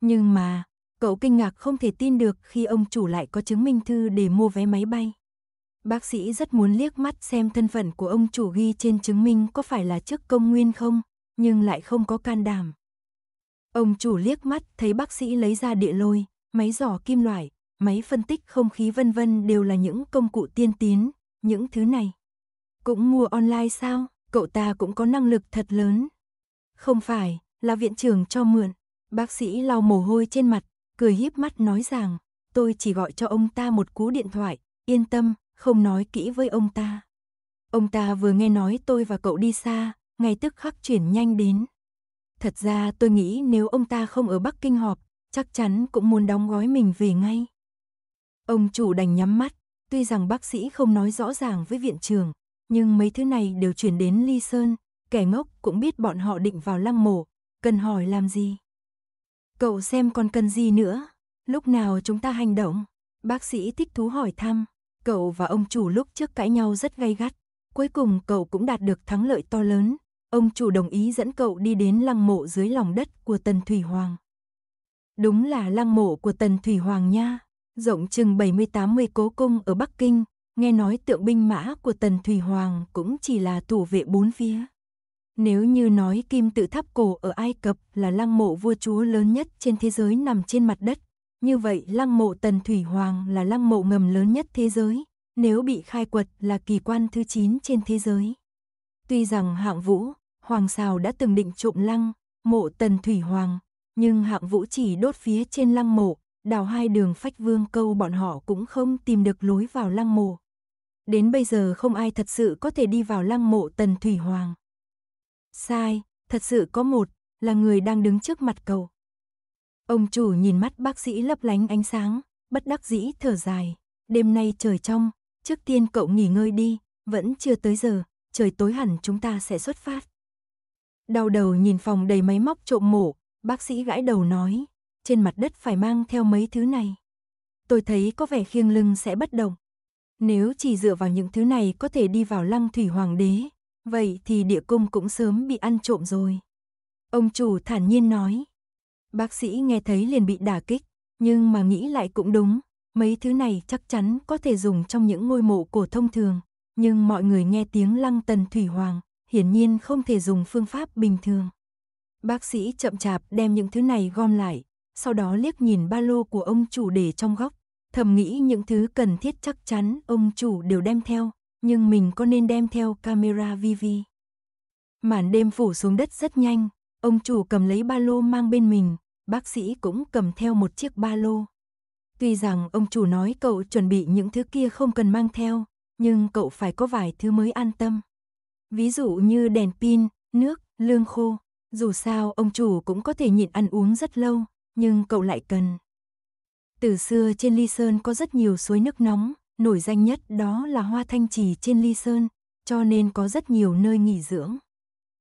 Nhưng mà, cậu kinh ngạc không thể tin được khi ông chủ lại có chứng minh thư để mua vé máy bay. Bác sĩ rất muốn liếc mắt xem thân phận của ông chủ ghi trên chứng minh có phải là chức công nguyên không, nhưng lại không có can đảm. Ông chủ liếc mắt thấy bác sĩ lấy ra địa lôi, máy giỏ kim loại, máy phân tích không khí vân vân đều là những công cụ tiên tiến, những thứ này. Cũng mua online sao, cậu ta cũng có năng lực thật lớn. Không phải, là viện trưởng cho mượn. Bác sĩ lau mồ hôi trên mặt, cười híp mắt nói rằng, tôi chỉ gọi cho ông ta một cú điện thoại, yên tâm, không nói kỹ với ông ta. Ông ta vừa nghe nói tôi và cậu đi xa, ngay tức khắc chuyển nhanh đến. Thật ra tôi nghĩ nếu ông ta không ở Bắc Kinh họp, chắc chắn cũng muốn đóng gói mình về ngay. Ông chủ đành nhắm mắt, tuy rằng bác sĩ không nói rõ ràng với viện trường, nhưng mấy thứ này đều chuyển đến Ly Sơn, kẻ ngốc cũng biết bọn họ định vào lăng mộ, cần hỏi làm gì. Cậu xem còn cần gì nữa, lúc nào chúng ta hành động? Bác sĩ thích thú hỏi thăm. Cậu và ông chủ lúc trước cãi nhau rất gay gắt. Cuối cùng cậu cũng đạt được thắng lợi to lớn. Ông chủ đồng ý dẫn cậu đi đến lăng mộ dưới lòng đất của Tần Thủy Hoàng. Đúng là lăng mộ của Tần Thủy Hoàng nha. Rộng chừng 70-80 cố cung ở Bắc Kinh, nghe nói tượng binh mã của Tần Thủy Hoàng cũng chỉ là thủ vệ bốn phía. Nếu như nói kim tự tháp cổ ở Ai Cập là lăng mộ vua chúa lớn nhất trên thế giới nằm trên mặt đất, như vậy lăng mộ Tần Thủy Hoàng là lăng mộ ngầm lớn nhất thế giới, nếu bị khai quật là kỳ quan thứ 9 trên thế giới. Tuy rằng hạng vũ, Hoàng Sào đã từng định trộm lăng, mộ Tần Thủy Hoàng, nhưng hạng vũ chỉ đốt phía trên lăng mộ, đào hai đường phách vương câu bọn họ cũng không tìm được lối vào lăng mộ. Đến bây giờ không ai thật sự có thể đi vào lăng mộ Tần Thủy Hoàng. Sai, thật sự có một, là người đang đứng trước mặt cầu. Ông chủ nhìn mắt bác sĩ lấp lánh ánh sáng, bất đắc dĩ thở dài. Đêm nay trời trong, trước tiên cậu nghỉ ngơi đi, vẫn chưa tới giờ, trời tối hẳn chúng ta sẽ xuất phát. Đau đầu nhìn phòng đầy máy móc trộm mổ, bác sĩ gãi đầu nói, trên mặt đất phải mang theo mấy thứ này. Tôi thấy có vẻ khiêng lưng sẽ bất động. Nếu chỉ dựa vào những thứ này có thể đi vào lăng thủy hoàng đế, vậy thì địa cung cũng sớm bị ăn trộm rồi. Ông chủ thản nhiên nói, Bác sĩ nghe thấy liền bị đả kích, nhưng mà nghĩ lại cũng đúng, mấy thứ này chắc chắn có thể dùng trong những ngôi mộ cổ thông thường, nhưng mọi người nghe tiếng lăng tần thủy hoàng, hiển nhiên không thể dùng phương pháp bình thường. Bác sĩ chậm chạp đem những thứ này gom lại, sau đó liếc nhìn ba lô của ông chủ để trong góc, thầm nghĩ những thứ cần thiết chắc chắn ông chủ đều đem theo, nhưng mình có nên đem theo camera VV. Màn đêm phủ xuống đất rất nhanh, ông chủ cầm lấy ba lô mang bên mình, bác sĩ cũng cầm theo một chiếc ba lô. Tuy rằng ông chủ nói cậu chuẩn bị những thứ kia không cần mang theo, nhưng cậu phải có vài thứ mới an tâm. Ví dụ như đèn pin, nước, lương khô. Dù sao ông chủ cũng có thể nhịn ăn uống rất lâu, nhưng cậu lại cần. Từ xưa trên Ly Sơn có rất nhiều suối nước nóng, nổi danh nhất đó là hoa thanh trì trên Ly Sơn, cho nên có rất nhiều nơi nghỉ dưỡng.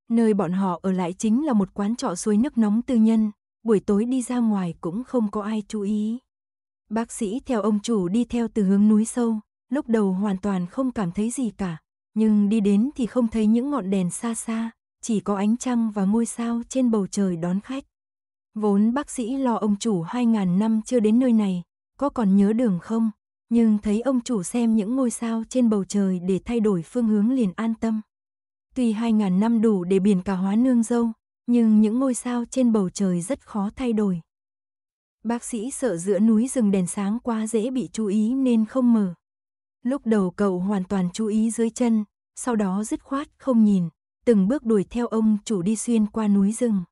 Nơi bọn họ ở lại chính là một quán trọ suối nước nóng tư nhân, buổi tối đi ra ngoài cũng không có ai chú ý. Bác sĩ theo ông chủ đi theo từ hướng núi sâu, lúc đầu hoàn toàn không cảm thấy gì cả, nhưng đi đến thì không thấy những ngọn đèn xa xa, chỉ có ánh trăng và ngôi sao trên bầu trời đón khách. Vốn bác sĩ lo ông chủ 2.000 năm chưa đến nơi này, có còn nhớ đường không? Nhưng thấy ông chủ xem những ngôi sao trên bầu trời để thay đổi phương hướng liền an tâm. Tuy 2.000 năm đủ để biển cả hóa nương dâu, nhưng những ngôi sao trên bầu trời rất khó thay đổi. Bác sĩ sợ giữa núi rừng đèn sáng quá dễ bị chú ý nên không mở. Lúc đầu cậu hoàn toàn chú ý dưới chân, sau đó dứt khoát không nhìn, từng bước đuổi theo ông chủ đi xuyên qua núi rừng.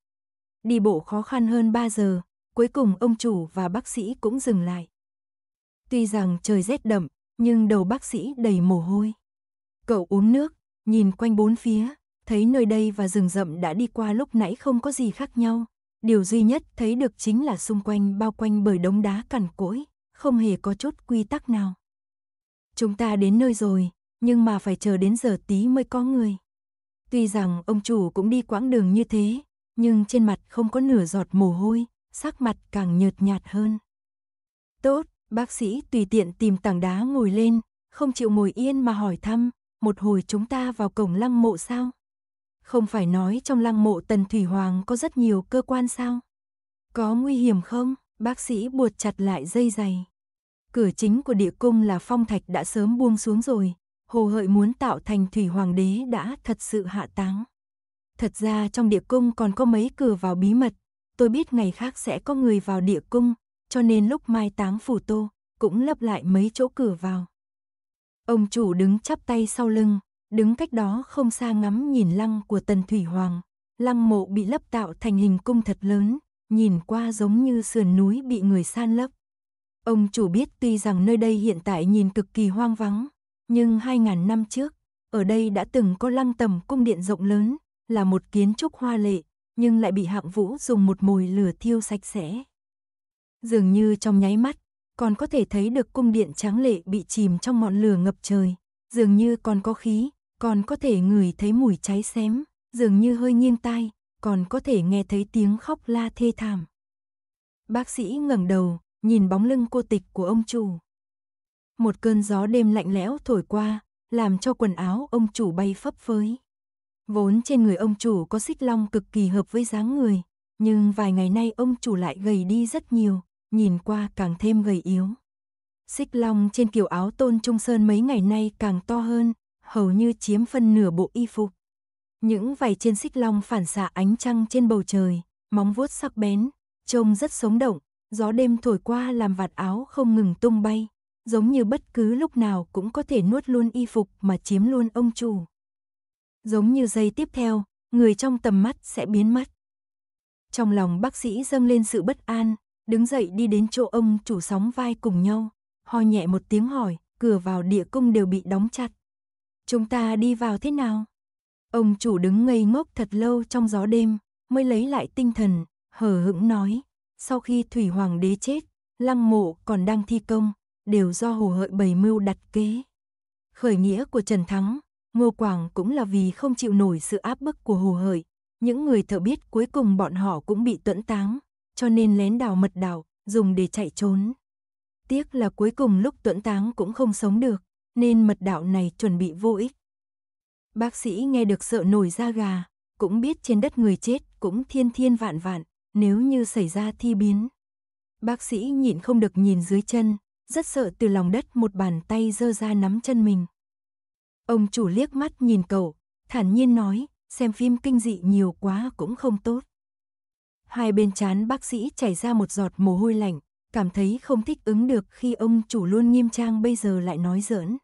Đi bộ khó khăn hơn 3 giờ, cuối cùng ông chủ và bác sĩ cũng dừng lại. Tuy rằng trời rét đậm, nhưng đầu bác sĩ đầy mồ hôi. Cậu uống nước, nhìn quanh bốn phía, thấy nơi đây và rừng rậm đã đi qua lúc nãy không có gì khác nhau. Điều duy nhất thấy được chính là xung quanh bao quanh bởi đống đá cằn cỗi, không hề có chút quy tắc nào. Chúng ta đến nơi rồi, nhưng mà phải chờ đến giờ tí mới có người. Tuy rằng ông chủ cũng đi quãng đường như thế, nhưng trên mặt không có nửa giọt mồ hôi, sắc mặt càng nhợt nhạt hơn. Tốt, bác sĩ tùy tiện tìm tảng đá ngồi lên, không chịu ngồi yên mà hỏi thăm, một hồi chúng ta vào cổng lăng mộ sao? Không phải nói trong lăng mộ Tần Thủy Hoàng có rất nhiều cơ quan sao? Có nguy hiểm không? Bác sĩ buộc chặt lại dây giày. Cửa chính của địa cung là phong thạch đã sớm buông xuống rồi. Hồ hợi muốn tạo thành Thủy Hoàng đế đã thật sự hạ táng. Thật ra trong địa cung còn có mấy cửa vào bí mật. Tôi biết ngày khác sẽ có người vào địa cung, cho nên lúc mai táng phủ tô, cũng lấp lại mấy chỗ cửa vào. Ông chủ đứng chắp tay sau lưng, Đứng cách đó không xa ngắm nhìn lăng của Tần Thủy Hoàng, lăng mộ bị lấp tạo thành hình cung thật lớn, nhìn qua giống như sườn núi bị người san lấp. Ông chủ biết tuy rằng nơi đây hiện tại nhìn cực kỳ hoang vắng, nhưng hai ngàn năm trước, ở đây đã từng có lăng tầm cung điện rộng lớn, là một kiến trúc hoa lệ, nhưng lại bị hạng vũ dùng một mồi lửa thiêu sạch sẽ. Dường như trong nháy mắt, còn có thể thấy được cung điện tráng lệ bị chìm trong ngọn lửa ngập trời, dường như còn có khí, còn có thể ngửi thấy mùi cháy xém, dường như hơi nghiêng tai, còn có thể nghe thấy tiếng khóc la thê thảm. Bác sĩ ngẩng đầu, nhìn bóng lưng cô tịch của ông chủ. Một cơn gió đêm lạnh lẽo thổi qua, làm cho quần áo ông chủ bay phấp phới. Vốn trên người ông chủ có xích long cực kỳ hợp với dáng người, nhưng vài ngày nay ông chủ lại gầy đi rất nhiều, nhìn qua càng thêm gầy yếu. Xích long trên kiểu áo tôn trung sơn mấy ngày nay càng to hơn, hầu như chiếm phân nửa bộ y phục. Những vảy trên xích long phản xạ ánh trăng trên bầu trời, móng vuốt sắc bén, trông rất sống động, gió đêm thổi qua làm vạt áo không ngừng tung bay, giống như bất cứ lúc nào cũng có thể nuốt luôn y phục mà chiếm luôn ông chủ. Giống như giây tiếp theo, người trong tầm mắt sẽ biến mất. Trong lòng bác sĩ dâng lên sự bất an, đứng dậy đi đến chỗ ông chủ sóng vai cùng nhau, ho nhẹ một tiếng hỏi, cửa vào địa cung đều bị đóng chặt. Chúng ta đi vào thế nào? Ông chủ đứng ngây ngốc thật lâu trong gió đêm, mới lấy lại tinh thần, hờ hững nói. Sau khi Thủy Hoàng đế chết, lăng mộ còn đang thi công, đều do hồ hợi bày mưu đặt kế. Khởi nghĩa của Trần Thắng, Ngô Quảng cũng là vì không chịu nổi sự áp bức của hồ hợi. Những người thợ biết cuối cùng bọn họ cũng bị tuẫn táng, cho nên lén đào mật đảo, dùng để chạy trốn. Tiếc là cuối cùng lúc tuẫn táng cũng không sống được nên mật đạo này chuẩn bị vô ích. Bác sĩ nghe được sợ nổi da gà, cũng biết trên đất người chết cũng thiên thiên vạn vạn, nếu như xảy ra thi biến. Bác sĩ nhịn không được nhìn dưới chân, rất sợ từ lòng đất một bàn tay dơ ra nắm chân mình. Ông chủ liếc mắt nhìn cậu, thản nhiên nói, xem phim kinh dị nhiều quá cũng không tốt. Hai bên chán bác sĩ chảy ra một giọt mồ hôi lạnh, cảm thấy không thích ứng được khi ông chủ luôn nghiêm trang bây giờ lại nói giỡn.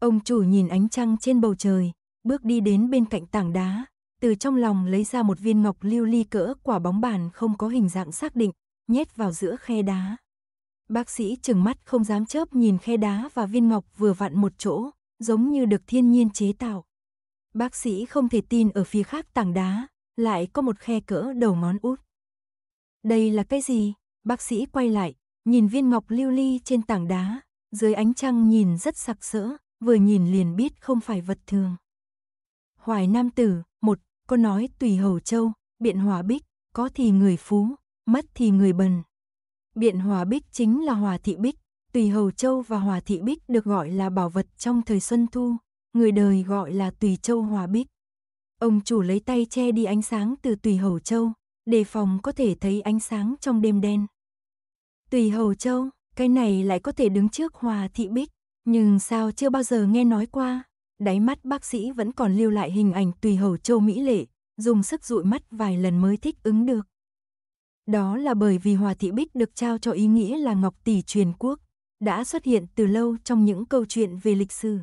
Ông chủ nhìn ánh trăng trên bầu trời, bước đi đến bên cạnh tảng đá, từ trong lòng lấy ra một viên ngọc lưu ly cỡ quả bóng bàn không có hình dạng xác định, nhét vào giữa khe đá. Bác sĩ chừng mắt không dám chớp nhìn khe đá và viên ngọc vừa vặn một chỗ, giống như được thiên nhiên chế tạo. Bác sĩ không thể tin ở phía khác tảng đá, lại có một khe cỡ đầu ngón út. Đây là cái gì? Bác sĩ quay lại, nhìn viên ngọc lưu ly trên tảng đá, dưới ánh trăng nhìn rất sặc sỡ, vừa nhìn liền biết không phải vật thường. Hoài Nam Tử, một, có nói tùy hầu châu, biện hòa bích, có thì người phú, mất thì người bần. Biện hòa bích chính là hòa thị bích, tùy hầu châu và hòa thị bích được gọi là bảo vật trong thời xuân thu, người đời gọi là tùy châu hòa bích. Ông chủ lấy tay che đi ánh sáng từ tùy hầu châu, đề phòng có thể thấy ánh sáng trong đêm đen. Tùy hầu châu, cái này lại có thể đứng trước hòa thị bích. Nhưng sao chưa bao giờ nghe nói qua? Đáy mắt bác sĩ vẫn còn lưu lại hình ảnh tùy hầu châu Mỹ Lệ, dùng sức dụi mắt vài lần mới thích ứng được. Đó là bởi vì Hòa Thị Bích được trao cho ý nghĩa là Ngọc Tỷ truyền quốc, đã xuất hiện từ lâu trong những câu chuyện về lịch sử.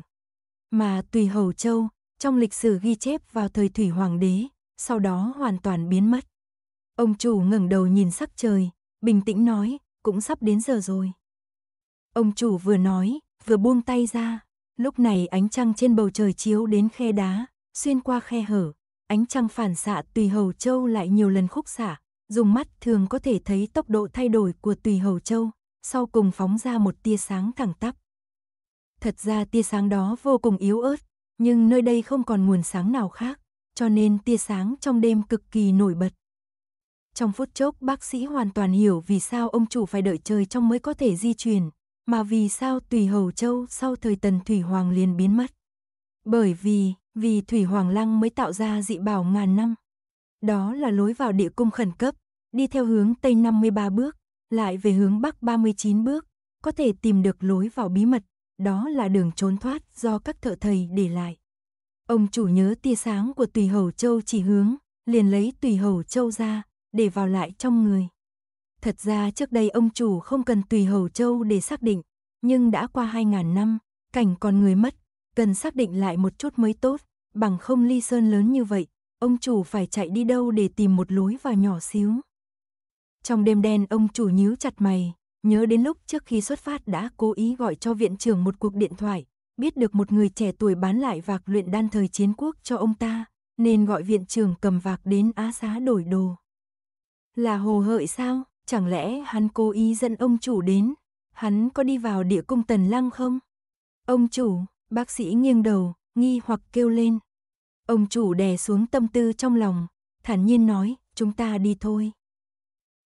Mà Tùy Hầu Châu, trong lịch sử ghi chép vào thời Thủy Hoàng đế, sau đó hoàn toàn biến mất. Ông chủ ngẩng đầu nhìn sắc trời, bình tĩnh nói, cũng sắp đến giờ rồi. Ông chủ vừa nói, vừa buông tay ra, lúc này ánh trăng trên bầu trời chiếu đến khe đá, xuyên qua khe hở, ánh trăng phản xạ tùy hầu châu lại nhiều lần khúc xạ, dùng mắt thường có thể thấy tốc độ thay đổi của tùy hầu châu, sau cùng phóng ra một tia sáng thẳng tắp. Thật ra tia sáng đó vô cùng yếu ớt, nhưng nơi đây không còn nguồn sáng nào khác, cho nên tia sáng trong đêm cực kỳ nổi bật. Trong phút chốc bác sĩ hoàn toàn hiểu vì sao ông chủ phải đợi trời trong mới có thể di chuyển, mà vì sao Tùy Hầu Châu sau thời Tần Thủy Hoàng liền biến mất. Bởi vì, vì Thủy Hoàng Lăng mới tạo ra dị bảo ngàn năm. Đó là lối vào địa cung khẩn cấp, đi theo hướng Tây 53 bước, lại về hướng Bắc 39 bước, có thể tìm được lối vào bí mật, đó là đường trốn thoát do các thợ thầy để lại. Ông chủ nhớ tia sáng của Tùy Hầu Châu chỉ hướng, liền lấy Tùy Hầu Châu ra, để vào lại trong người. Thật ra trước đây ông chủ không cần tùy Hầu Châu để xác định, nhưng đã qua 2.000 năm, cảnh còn người mất, cần xác định lại một chút mới tốt, bằng không ly sơn lớn như vậy, ông chủ phải chạy đi đâu để tìm một lối vào nhỏ xíu. Trong đêm đen ông chủ nhíu chặt mày, nhớ đến lúc trước khi xuất phát đã cố ý gọi cho viện trưởng một cuộc điện thoại, biết được một người trẻ tuổi bán lại vạc luyện đan thời chiến quốc cho ông ta, nên gọi viện trưởng cầm vạc đến á xá đổi đồ. Là hồ hợi sao? Chẳng lẽ hắn cố ý dẫn ông chủ đến? Hắn có đi vào địa cung tần lăng không? Ông chủ, bác sĩ nghiêng đầu, nghi hoặc kêu lên. Ông chủ đè xuống tâm tư trong lòng, thản nhiên nói, chúng ta đi thôi.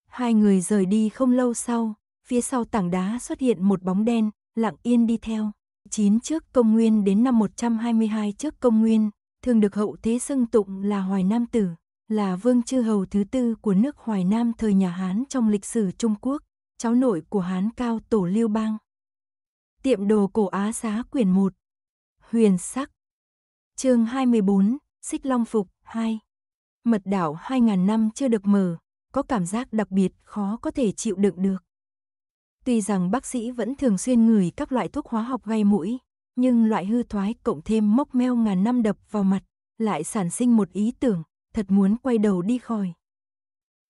Hai người rời đi không lâu sau, phía sau tảng đá xuất hiện một bóng đen, lặng yên đi theo. chín trước công nguyên đến năm 122 trước công nguyên, thường được hậu thế xưng tụng là Hoài Nam Tử là vương chư hầu thứ tư của nước Hoài Nam thời nhà Hán trong lịch sử Trung Quốc, cháu nội của Hán Cao Tổ Liêu Bang. Tiệm đồ cổ Á Xá quyển 1 Huyền sắc chương 24, Xích Long Phục 2 Mật đảo 2.000 năm chưa được mở, có cảm giác đặc biệt khó có thể chịu đựng được. Tuy rằng bác sĩ vẫn thường xuyên ngửi các loại thuốc hóa học gây mũi, nhưng loại hư thoái cộng thêm mốc meo ngàn năm đập vào mặt, lại sản sinh một ý tưởng, thật muốn quay đầu đi khỏi.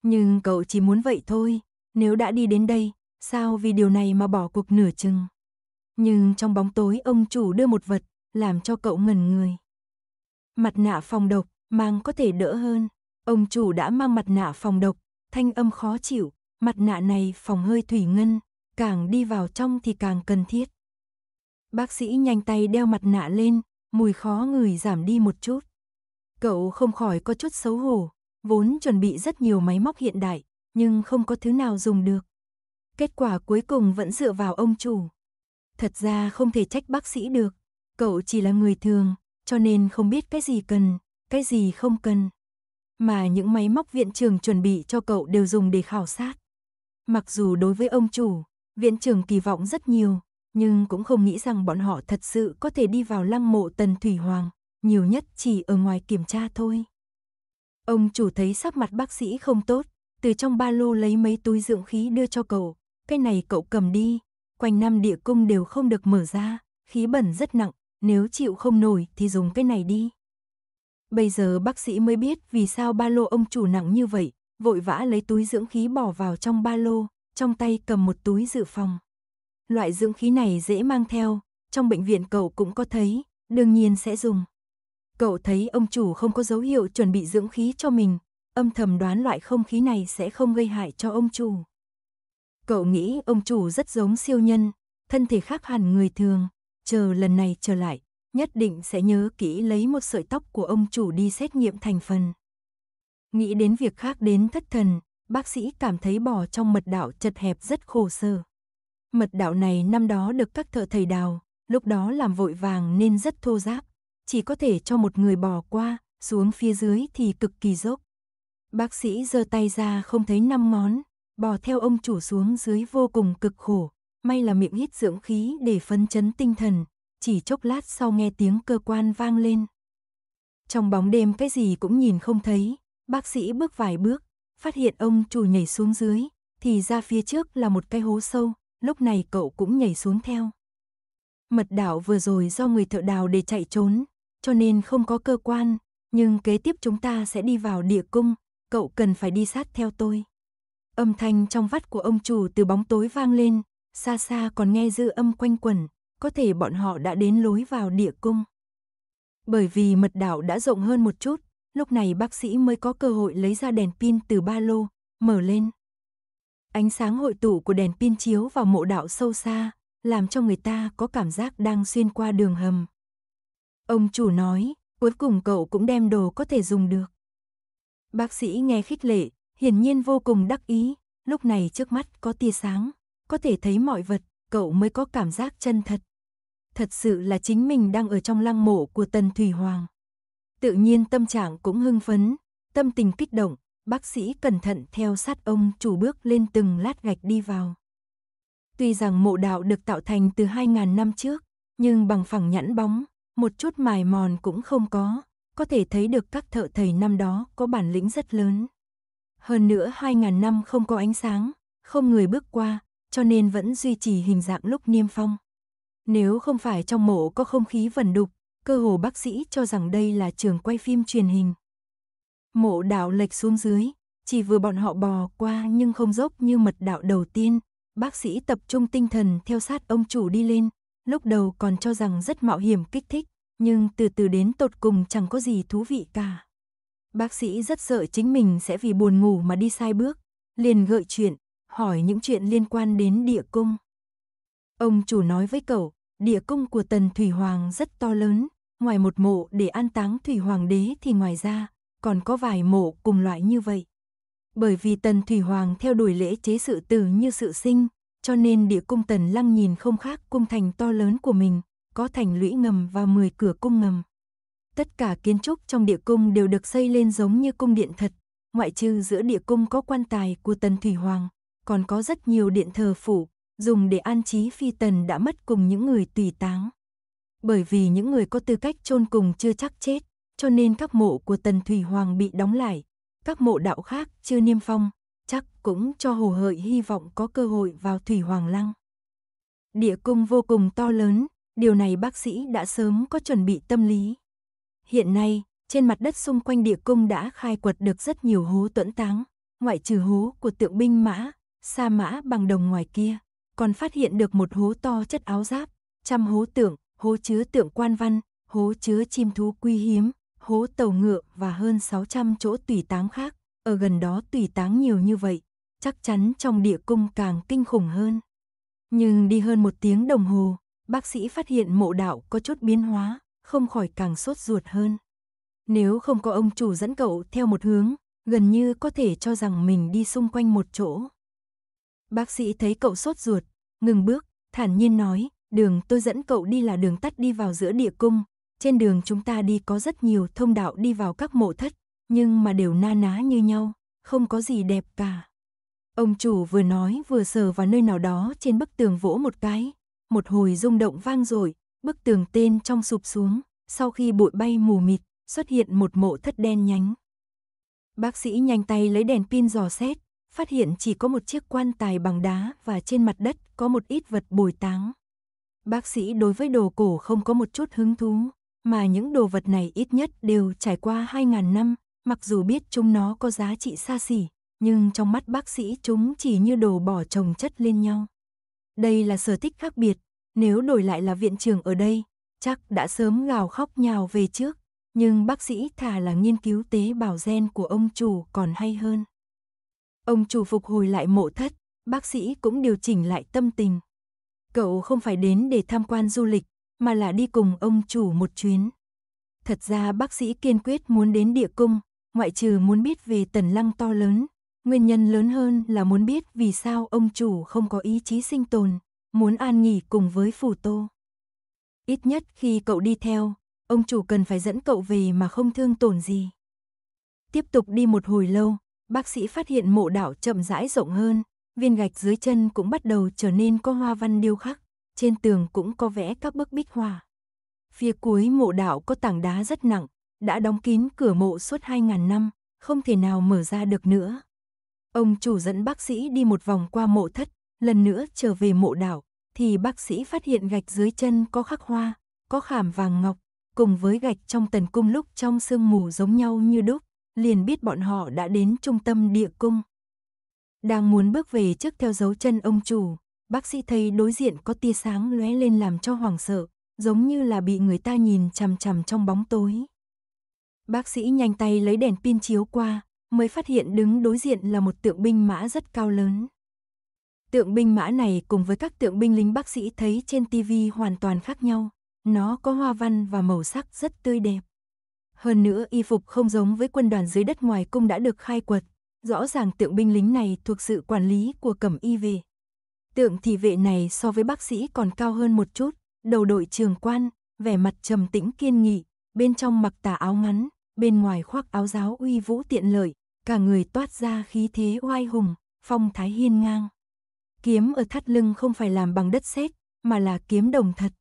Nhưng cậu chỉ muốn vậy thôi, nếu đã đi đến đây, sao vì điều này mà bỏ cuộc nửa chừng. Nhưng trong bóng tối ông chủ đưa một vật, làm cho cậu ngẩn người. Mặt nạ phòng độc, mang có thể đỡ hơn. Ông chủ đã mang mặt nạ phòng độc, thanh âm khó chịu, mặt nạ này phòng hơi thủy ngân, càng đi vào trong thì càng cần thiết. Bác sĩ nhanh tay đeo mặt nạ lên, mùi khó người giảm đi một chút. Cậu không khỏi có chút xấu hổ, vốn chuẩn bị rất nhiều máy móc hiện đại, nhưng không có thứ nào dùng được. Kết quả cuối cùng vẫn dựa vào ông chủ. Thật ra không thể trách bác sĩ được, cậu chỉ là người thường, cho nên không biết cái gì cần, cái gì không cần. Mà những máy móc viện trường chuẩn bị cho cậu đều dùng để khảo sát. Mặc dù đối với ông chủ, viện trường kỳ vọng rất nhiều, nhưng cũng không nghĩ rằng bọn họ thật sự có thể đi vào lăng mộ Tần Thủy Hoàng nhiều nhất chỉ ở ngoài kiểm tra thôi. Ông chủ thấy sắc mặt bác sĩ không tốt, từ trong ba lô lấy mấy túi dưỡng khí đưa cho cậu, cái này cậu cầm đi, quanh năm địa cung đều không được mở ra, khí bẩn rất nặng, nếu chịu không nổi thì dùng cái này đi. Bây giờ bác sĩ mới biết vì sao ba lô ông chủ nặng như vậy, vội vã lấy túi dưỡng khí bỏ vào trong ba lô, trong tay cầm một túi dự phòng. Loại dưỡng khí này dễ mang theo, trong bệnh viện cậu cũng có thấy, đương nhiên sẽ dùng. Cậu thấy ông chủ không có dấu hiệu chuẩn bị dưỡng khí cho mình, âm thầm đoán loại không khí này sẽ không gây hại cho ông chủ. Cậu nghĩ ông chủ rất giống siêu nhân, thân thể khác hẳn người thường, chờ lần này trở lại, nhất định sẽ nhớ kỹ lấy một sợi tóc của ông chủ đi xét nghiệm thành phần. Nghĩ đến việc khác đến thất thần, bác sĩ cảm thấy bò trong mật đạo chật hẹp rất khổ sở. Mật đạo này năm đó được các thợ thầy đào, lúc đó làm vội vàng nên rất thô ráp, chỉ có thể cho một người bỏ qua, xuống phía dưới thì cực kỳ dốc. Bác sĩ giơ tay ra không thấy năm ngón, bò theo ông chủ xuống dưới vô cùng cực khổ, may là miệng hít dưỡng khí để phân chấn tinh thần, chỉ chốc lát sau nghe tiếng cơ quan vang lên. Trong bóng đêm cái gì cũng nhìn không thấy, bác sĩ bước vài bước, phát hiện ông chủ nhảy xuống dưới, thì ra phía trước là một cái hố sâu, lúc này cậu cũng nhảy xuống theo. Mật đảo vừa rồi do người thợ đào để chạy trốn, cho nên không có cơ quan, nhưng kế tiếp chúng ta sẽ đi vào địa cung, cậu cần phải đi sát theo tôi. Âm thanh trong vắt của ông chủ từ bóng tối vang lên, xa xa còn nghe dư âm quanh quẩn, có thể bọn họ đã đến lối vào địa cung. Bởi vì mật đảo đã rộng hơn một chút, lúc này bác sĩ mới có cơ hội lấy ra đèn pin từ ba lô, mở lên. Ánh sáng hội tụ của đèn pin chiếu vào mộ đạo sâu xa, làm cho người ta có cảm giác đang xuyên qua đường hầm. Ông chủ nói, cuối cùng cậu cũng đem đồ có thể dùng được. Bác sĩ nghe khích lệ, hiển nhiên vô cùng đắc ý, lúc này trước mắt có tia sáng, có thể thấy mọi vật, cậu mới có cảm giác chân thật. Thật sự là chính mình đang ở trong lăng mộ của Tần Thủy Hoàng. Tự nhiên tâm trạng cũng hưng phấn, tâm tình kích động, bác sĩ cẩn thận theo sát ông chủ bước lên từng lát gạch đi vào. Tuy rằng mộ đạo được tạo thành từ 2.000 năm trước, nhưng bằng phẳng nhẵn bóng, một chút mài mòn cũng không có, có thể thấy được các thợ thầy năm đó có bản lĩnh rất lớn. Hơn nữa 2.000 năm không có ánh sáng, không người bước qua, cho nên vẫn duy trì hình dạng lúc niêm phong. Nếu không phải trong mộ có không khí vẩn đục, cơ hồ bác sĩ cho rằng đây là trường quay phim truyền hình. Mộ đảo lệch xuống dưới, chỉ vừa bọn họ bò qua nhưng không dốc như mật đạo đầu tiên, bác sĩ tập trung tinh thần theo sát ông chủ đi lên, lúc đầu còn cho rằng rất mạo hiểm kích thích, nhưng từ từ đến tột cùng chẳng có gì thú vị cả. Bác sĩ rất sợ chính mình sẽ vì buồn ngủ mà đi sai bước, liền gợi chuyện, hỏi những chuyện liên quan đến địa cung. Ông chủ nói với cậu, địa cung của Tần Thủy Hoàng rất to lớn, ngoài một mộ để an táng Thủy Hoàng đế thì ngoài ra, còn có vài mộ cùng loại như vậy. Bởi vì Tần Thủy Hoàng theo đuổi lễ chế sự tử như sự sinh, cho nên địa cung Tần Lăng nhìn không khác cung thành to lớn của mình, có thành lũy ngầm và 10 cửa cung ngầm. Tất cả kiến trúc trong địa cung đều được xây lên giống như cung điện thật, ngoại trừ giữa địa cung có quan tài của Tần Thủy Hoàng, còn có rất nhiều điện thờ phủ, dùng để an trí phi tần đã mất cùng những người tùy táng. Bởi vì những người có tư cách chôn cùng chưa chắc chết, cho nên các mộ của Tần Thủy Hoàng bị đóng lại, các mộ đạo khác chưa niêm phong, chắc cũng cho Hồ Hợi hy vọng có cơ hội vào Thủy Hoàng Lăng. Địa cung vô cùng to lớn, điều này bác sĩ đã sớm có chuẩn bị tâm lý. Hiện nay, trên mặt đất xung quanh địa cung đã khai quật được rất nhiều hố tuẫn táng, ngoại trừ hố của tượng binh mã, sa mã bằng đồng ngoài kia, còn phát hiện được một hố to chất áo giáp, trăm hố tượng, hố chứa tượng quan văn, hố chứa chim thú quý hiếm, hố tàu ngựa và hơn 600 chỗ tùy táng khác ở gần đó tùy táng nhiều như vậy, chắc chắn trong địa cung càng kinh khủng hơn. Nhưng đi hơn một tiếng đồng hồ, bác sĩ phát hiện mộ đạo có chút biến hóa, không khỏi càng sốt ruột hơn. Nếu không có ông chủ dẫn cậu theo một hướng, gần như có thể cho rằng mình đi xung quanh một chỗ. Bác sĩ thấy cậu sốt ruột, ngừng bước, thản nhiên nói, đường tôi dẫn cậu đi là đường tắt đi vào giữa địa cung. Trên đường chúng ta đi có rất nhiều thông đạo đi vào các mộ thất, nhưng mà đều na ná như nhau, không có gì đẹp cả. Ông chủ vừa nói vừa sờ vào nơi nào đó trên bức tường vỗ một cái, một hồi rung động vang rồi bức tường tên trong sụp xuống, sau khi bụi bay mù mịt, xuất hiện một mộ thất đen nhánh. Bác sĩ nhanh tay lấy đèn pin dò xét, phát hiện chỉ có một chiếc quan tài bằng đá và trên mặt đất có một ít vật bồi táng. Bác sĩ đối với đồ cổ không có một chút hứng thú, mà những đồ vật này ít nhất đều trải qua 2.000 năm, Mặc dù biết chúng nó có giá trị xa xỉ, nhưng trong mắt bác sĩ chúng chỉ như đồ bỏ chồng chất lên nhau. Đây là sở thích khác biệt, nếu đổi lại là viện trưởng ở đây, chắc đã sớm gào khóc nhào về trước, nhưng bác sĩ thà là nghiên cứu tế bào gen của ông chủ còn hay hơn. Ông chủ phục hồi lại mộ thất, bác sĩ cũng điều chỉnh lại tâm tình. Cậu không phải đến để tham quan du lịch, mà là đi cùng ông chủ một chuyến. Thật ra bác sĩ kiên quyết muốn đến địa cung, ngoại trừ muốn biết về tần lăng to lớn, nguyên nhân lớn hơn là muốn biết vì sao ông chủ không có ý chí sinh tồn, muốn an nghỉ cùng với phủ tô. Ít nhất khi cậu đi theo, ông chủ cần phải dẫn cậu về mà không thương tổn gì. Tiếp tục đi một hồi lâu, bác sĩ phát hiện mộ đảo chậm rãi rộng hơn, viên gạch dưới chân cũng bắt đầu trở nên có hoa văn điêu khắc, trên tường cũng có vẽ các bức bích họa. Phía cuối mộ đảo có tảng đá rất nặng, đã đóng kín cửa mộ suốt 2.000 năm, không thể nào mở ra được nữa. Ông chủ dẫn bác sĩ đi một vòng qua mộ thất, lần nữa trở về mộ đảo, thì bác sĩ phát hiện gạch dưới chân có khắc hoa, có khảm vàng ngọc, cùng với gạch trong tần cung lúc trong sương mù giống nhau như đúc, liền biết bọn họ đã đến trung tâm địa cung. Đang muốn bước về trước theo dấu chân ông chủ, bác sĩ thấy đối diện có tia sáng lóe lên làm cho hoảng sợ, giống như là bị người ta nhìn chằm chằm trong bóng tối. Bác sĩ nhanh tay lấy đèn pin chiếu qua, mới phát hiện đứng đối diện là một tượng binh mã rất cao lớn. Tượng binh mã này cùng với các tượng binh lính bác sĩ thấy trên TV hoàn toàn khác nhau, nó có hoa văn và màu sắc rất tươi đẹp. Hơn nữa y phục không giống với quân đoàn dưới đất ngoài cung đã được khai quật, rõ ràng tượng binh lính này thuộc sự quản lý của cẩm y về. Tượng thị vệ này so với bác sĩ còn cao hơn một chút, đầu đội trường quan, vẻ mặt trầm tĩnh kiên nghị, bên trong mặc tà áo ngắn, bên ngoài khoác áo giáo uy vũ tiện lợi, cả người toát ra khí thế oai hùng, phong thái hiên ngang. Kiếm ở thắt lưng không phải làm bằng đất sét, mà là kiếm đồng thật.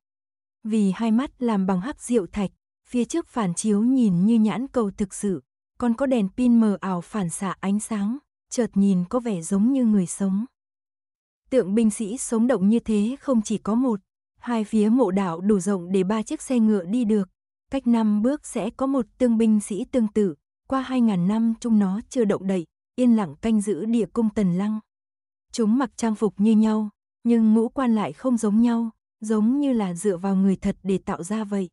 Vì hai mắt làm bằng hắc diệu thạch, phía trước phản chiếu nhìn như nhãn cầu thực sự, còn có đèn pin mờ ảo phản xạ ánh sáng, chợt nhìn có vẻ giống như người sống. Tượng binh sĩ sống động như thế không chỉ có một, hai phía mộ đảo đủ rộng để ba chiếc xe ngựa đi được, cách năm bước sẽ có một tương binh sĩ tương tự, qua hai ngàn năm chúng nó chưa động đậy, yên lặng canh giữ địa cung tần lăng. Chúng mặc trang phục như nhau, nhưng ngũ quan lại không giống nhau, giống như là dựa vào người thật để tạo ra vậy.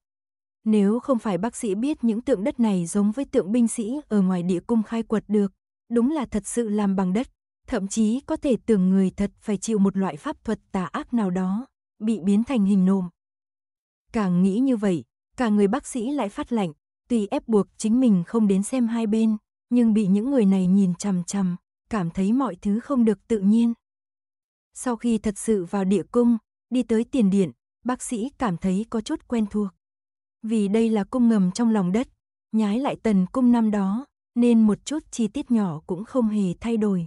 Nếu không phải bác sĩ biết những tượng đất này giống với tượng binh sĩ ở ngoài địa cung khai quật được, đúng là thật sự làm bằng đất, thậm chí có thể tưởng người thật phải chịu một loại pháp thuật tà ác nào đó, bị biến thành hình nồm. Càng nghĩ như vậy, Cả người bác sĩ lại phát lạnh, tuy ép buộc chính mình không đến xem hai bên, nhưng bị những người này nhìn chằm chằm, cảm thấy mọi thứ không được tự nhiên. Sau khi thật sự vào địa cung, đi tới tiền điện, bác sĩ cảm thấy có chút quen thuộc. Vì đây là cung ngầm trong lòng đất, nhái lại tần cung năm đó, nên một chút chi tiết nhỏ cũng không hề thay đổi.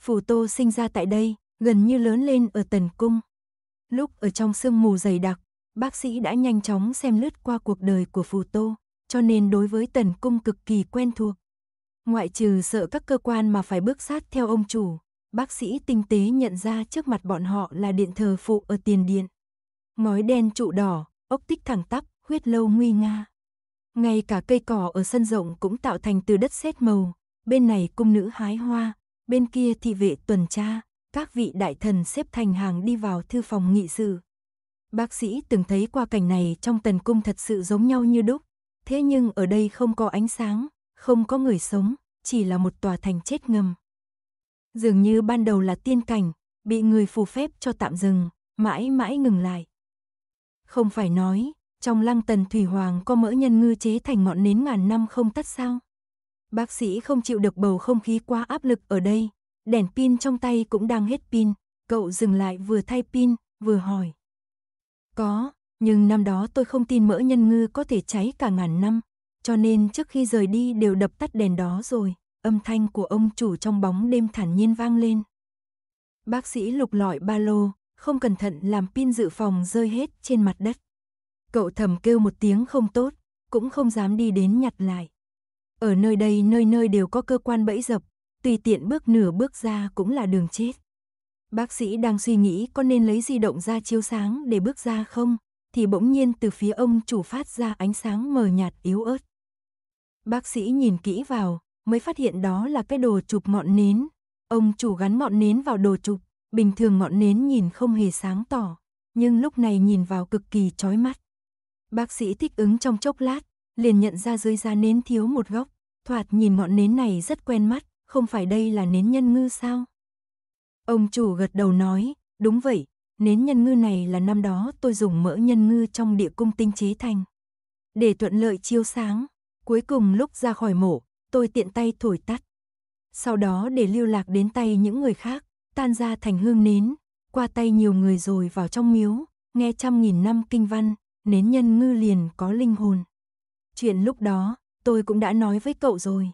Phù Tô sinh ra tại đây, gần như lớn lên ở tần cung. Lúc ở trong sương mù dày đặc, bác sĩ đã nhanh chóng xem lướt qua cuộc đời của Phù Tô, cho nên đối với Tần Cung cực kỳ quen thuộc. Ngoại trừ sợ các cơ quan mà phải bước sát theo ông chủ, bác sĩ tinh tế nhận ra trước mặt bọn họ là điện thờ phụ ở tiền điện. Ngói đen trụ đỏ, ốc tích thẳng tắp, huyết lâu nguy nga. Ngay cả cây cỏ ở sân rộng cũng tạo thành từ đất sét màu, bên này cung nữ hái hoa, bên kia thị vệ tuần tra, các vị đại thần xếp thành hàng đi vào thư phòng nghị sự, Bác sĩ từng thấy qua cảnh này trong tần cung thật sự giống nhau như đúc, thế nhưng ở đây không có ánh sáng, không có người sống, chỉ là một tòa thành chết ngầm. Dường như ban đầu là tiên cảnh, bị người phù phép cho tạm dừng, mãi mãi ngừng lại. Không phải nói, trong lăng tần thủy hoàng có mỡ nhân ngư chế thành ngọn nến ngàn năm không tắt sao? Bác sĩ không chịu được bầu không khí quá áp lực ở đây, đèn pin trong tay cũng đang hết pin, cậu dừng lại vừa thay pin, vừa hỏi. Có, nhưng năm đó tôi không tin mỡ nhân ngư có thể cháy cả ngàn năm, cho nên trước khi rời đi đều đập tắt đèn đó rồi, âm thanh của ông chủ trong bóng đêm thản nhiên vang lên. Bác sĩ lục lọi ba lô, không cẩn thận làm pin dự phòng rơi hết trên mặt đất. Cậu thầm kêu một tiếng không tốt, cũng không dám đi đến nhặt lại. Ở nơi đây nơi nơi đều có cơ quan bẫy dập, tùy tiện bước nửa bước ra cũng là đường chết. Bác sĩ đang suy nghĩ có nên lấy di động ra chiếu sáng để bước ra không, thì bỗng nhiên từ phía ông chủ phát ra ánh sáng mờ nhạt yếu ớt. Bác sĩ nhìn kỹ vào, mới phát hiện đó là cái đồ chụp ngọn nến. Ông chủ gắn ngọn nến vào đồ chụp, bình thường ngọn nến nhìn không hề sáng tỏ, nhưng lúc này nhìn vào cực kỳ chói mắt. Bác sĩ thích ứng trong chốc lát, liền nhận ra dưới da nến thiếu một góc, thoạt nhìn ngọn nến này rất quen mắt, không phải đây là nến nhân ngư sao? Ông chủ gật đầu nói, đúng vậy, nến nhân ngư này là năm đó tôi dùng mỡ nhân ngư trong địa cung tinh chế thành. Để thuận lợi chiếu sáng, cuối cùng lúc ra khỏi mổ, tôi tiện tay thổi tắt. Sau đó để lưu lạc đến tay những người khác, tan ra thành hương nến, qua tay nhiều người rồi vào trong miếu, nghe trăm nghìn năm kinh văn, nến nhân ngư liền có linh hồn. Chuyện lúc đó, tôi cũng đã nói với cậu rồi.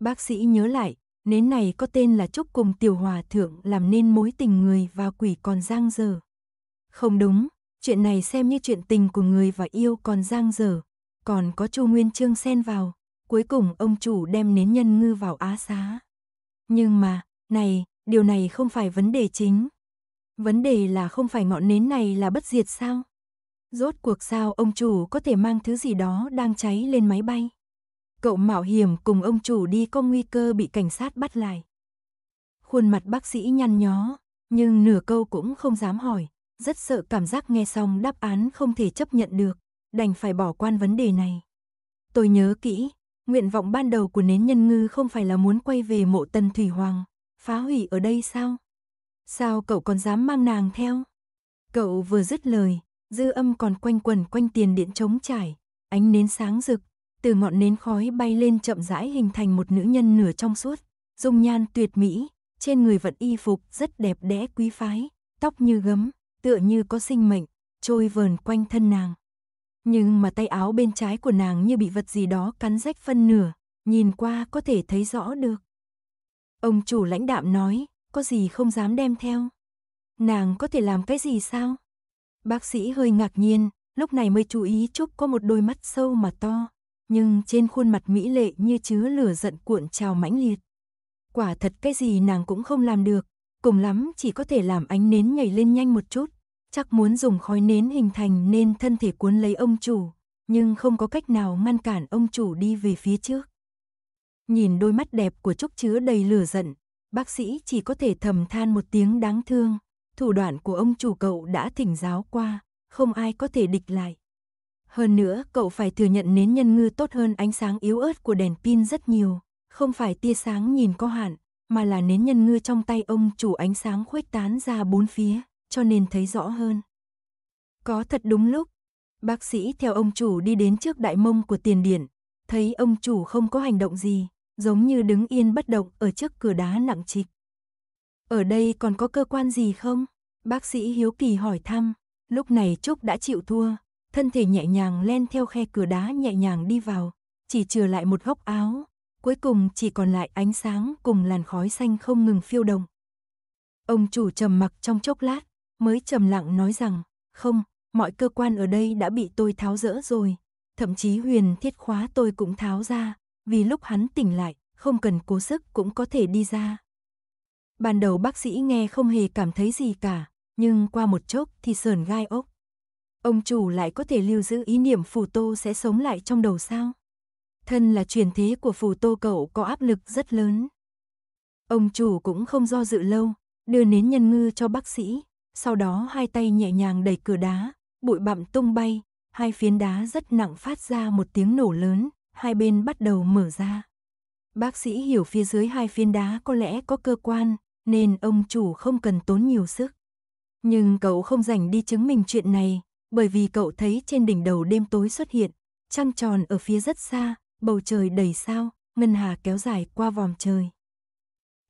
Bác sĩ nhớ lại, Nến này có tên là chúc cùng Tiểu Hòa Thượng làm nên mối tình người và quỷ còn giang dở. Không đúng, chuyện này xem như chuyện tình của người và yêu còn giang dở, còn có Chu Nguyên Trương xen vào, cuối cùng ông chủ đem nến nhân ngư vào á xá. Nhưng mà, này, điều này không phải vấn đề chính. Vấn đề là không phải ngọn nến này là bất diệt sao? Rốt cuộc sao ông chủ có thể mang thứ gì đó đang cháy lên máy bay? Cậu mạo hiểm cùng ông chủ đi có nguy cơ bị cảnh sát bắt lại. Khuôn mặt bác sĩ nhăn nhó, nhưng nửa câu cũng không dám hỏi, rất sợ cảm giác nghe xong đáp án không thể chấp nhận được, đành phải bỏ quan vấn đề này. Tôi nhớ kỹ, nguyện vọng ban đầu của nến nhân ngư không phải là muốn quay về mộ tân thủy hoàng, phá hủy ở đây sao? Sao cậu còn dám mang nàng theo? Cậu vừa dứt lời, dư âm còn quanh quần quanh tiền điện trống trải, ánh nến sáng rực từ ngọn nến khói bay lên chậm rãi hình thành một nữ nhân nửa trong suốt, dung nhan tuyệt mỹ, trên người vận y phục rất đẹp đẽ quý phái, tóc như gấm, tựa như có sinh mệnh, trôi vờn quanh thân nàng. Nhưng mà tay áo bên trái của nàng như bị vật gì đó cắn rách phân nửa, nhìn qua có thể thấy rõ được. Ông chủ lãnh đạm nói, có gì không dám đem theo. Nàng có thể làm cái gì sao? Bác sĩ hơi ngạc nhiên, lúc này mới chú ý chúc có một đôi mắt sâu mà to, nhưng trên khuôn mặt mỹ lệ như chứa lửa giận cuộn trào mãnh liệt. Quả thật cái gì nàng cũng không làm được, cùng lắm chỉ có thể làm ánh nến nhảy lên nhanh một chút, chắc muốn dùng khói nến hình thành nên thân thể cuốn lấy ông chủ, nhưng không có cách nào ngăn cản ông chủ đi về phía trước. Nhìn đôi mắt đẹp của Trúc chứa đầy lửa giận, bác sĩ chỉ có thể thầm than một tiếng đáng thương, thủ đoạn của ông chủ cậu đã thỉnh giáo qua, không ai có thể địch lại. Hơn nữa, cậu phải thừa nhận nến nhân ngư tốt hơn ánh sáng yếu ớt của đèn pin rất nhiều, không phải tia sáng nhìn có hạn, mà là nến nhân ngư trong tay ông chủ ánh sáng khuếch tán ra bốn phía, cho nên thấy rõ hơn. Có thật đúng lúc, bác sĩ theo ông chủ đi đến trước đại mông của tiền điển thấy ông chủ không có hành động gì, giống như đứng yên bất động ở trước cửa đá nặng trịch. Ở đây còn có cơ quan gì không? Bác sĩ hiếu kỳ hỏi thăm, lúc này Trúc đã chịu thua, thân thể nhẹ nhàng len theo khe cửa đá nhẹ nhàng đi vào, chỉ trừ lại một góc áo, cuối cùng chỉ còn lại ánh sáng cùng làn khói xanh không ngừng phiêu động Ông chủ trầm mặc trong chốc lát, mới trầm lặng nói rằng, không, mọi cơ quan ở đây đã bị tôi tháo rỡ rồi, thậm chí huyền thiết khóa tôi cũng tháo ra, vì lúc hắn tỉnh lại, không cần cố sức cũng có thể đi ra. Ban đầu bác sĩ nghe không hề cảm thấy gì cả, nhưng qua một chốc thì sờn gai ốc ông chủ lại có thể lưu giữ ý niệm phù tô sẽ sống lại trong đầu sao? Thân là truyền thế của phù tô cậu có áp lực rất lớn. Ông chủ cũng không do dự lâu, đưa nến nhân ngư cho bác sĩ, sau đó hai tay nhẹ nhàng đẩy cửa đá, bụi bặm tung bay, hai phiến đá rất nặng phát ra một tiếng nổ lớn, hai bên bắt đầu mở ra. Bác sĩ hiểu phía dưới hai phiến đá có lẽ có cơ quan, nên ông chủ không cần tốn nhiều sức. Nhưng cậu không rảnh đi chứng minh chuyện này, bởi vì cậu thấy trên đỉnh đầu đêm tối xuất hiện, trăng tròn ở phía rất xa, bầu trời đầy sao, ngân hà kéo dài qua vòm trời.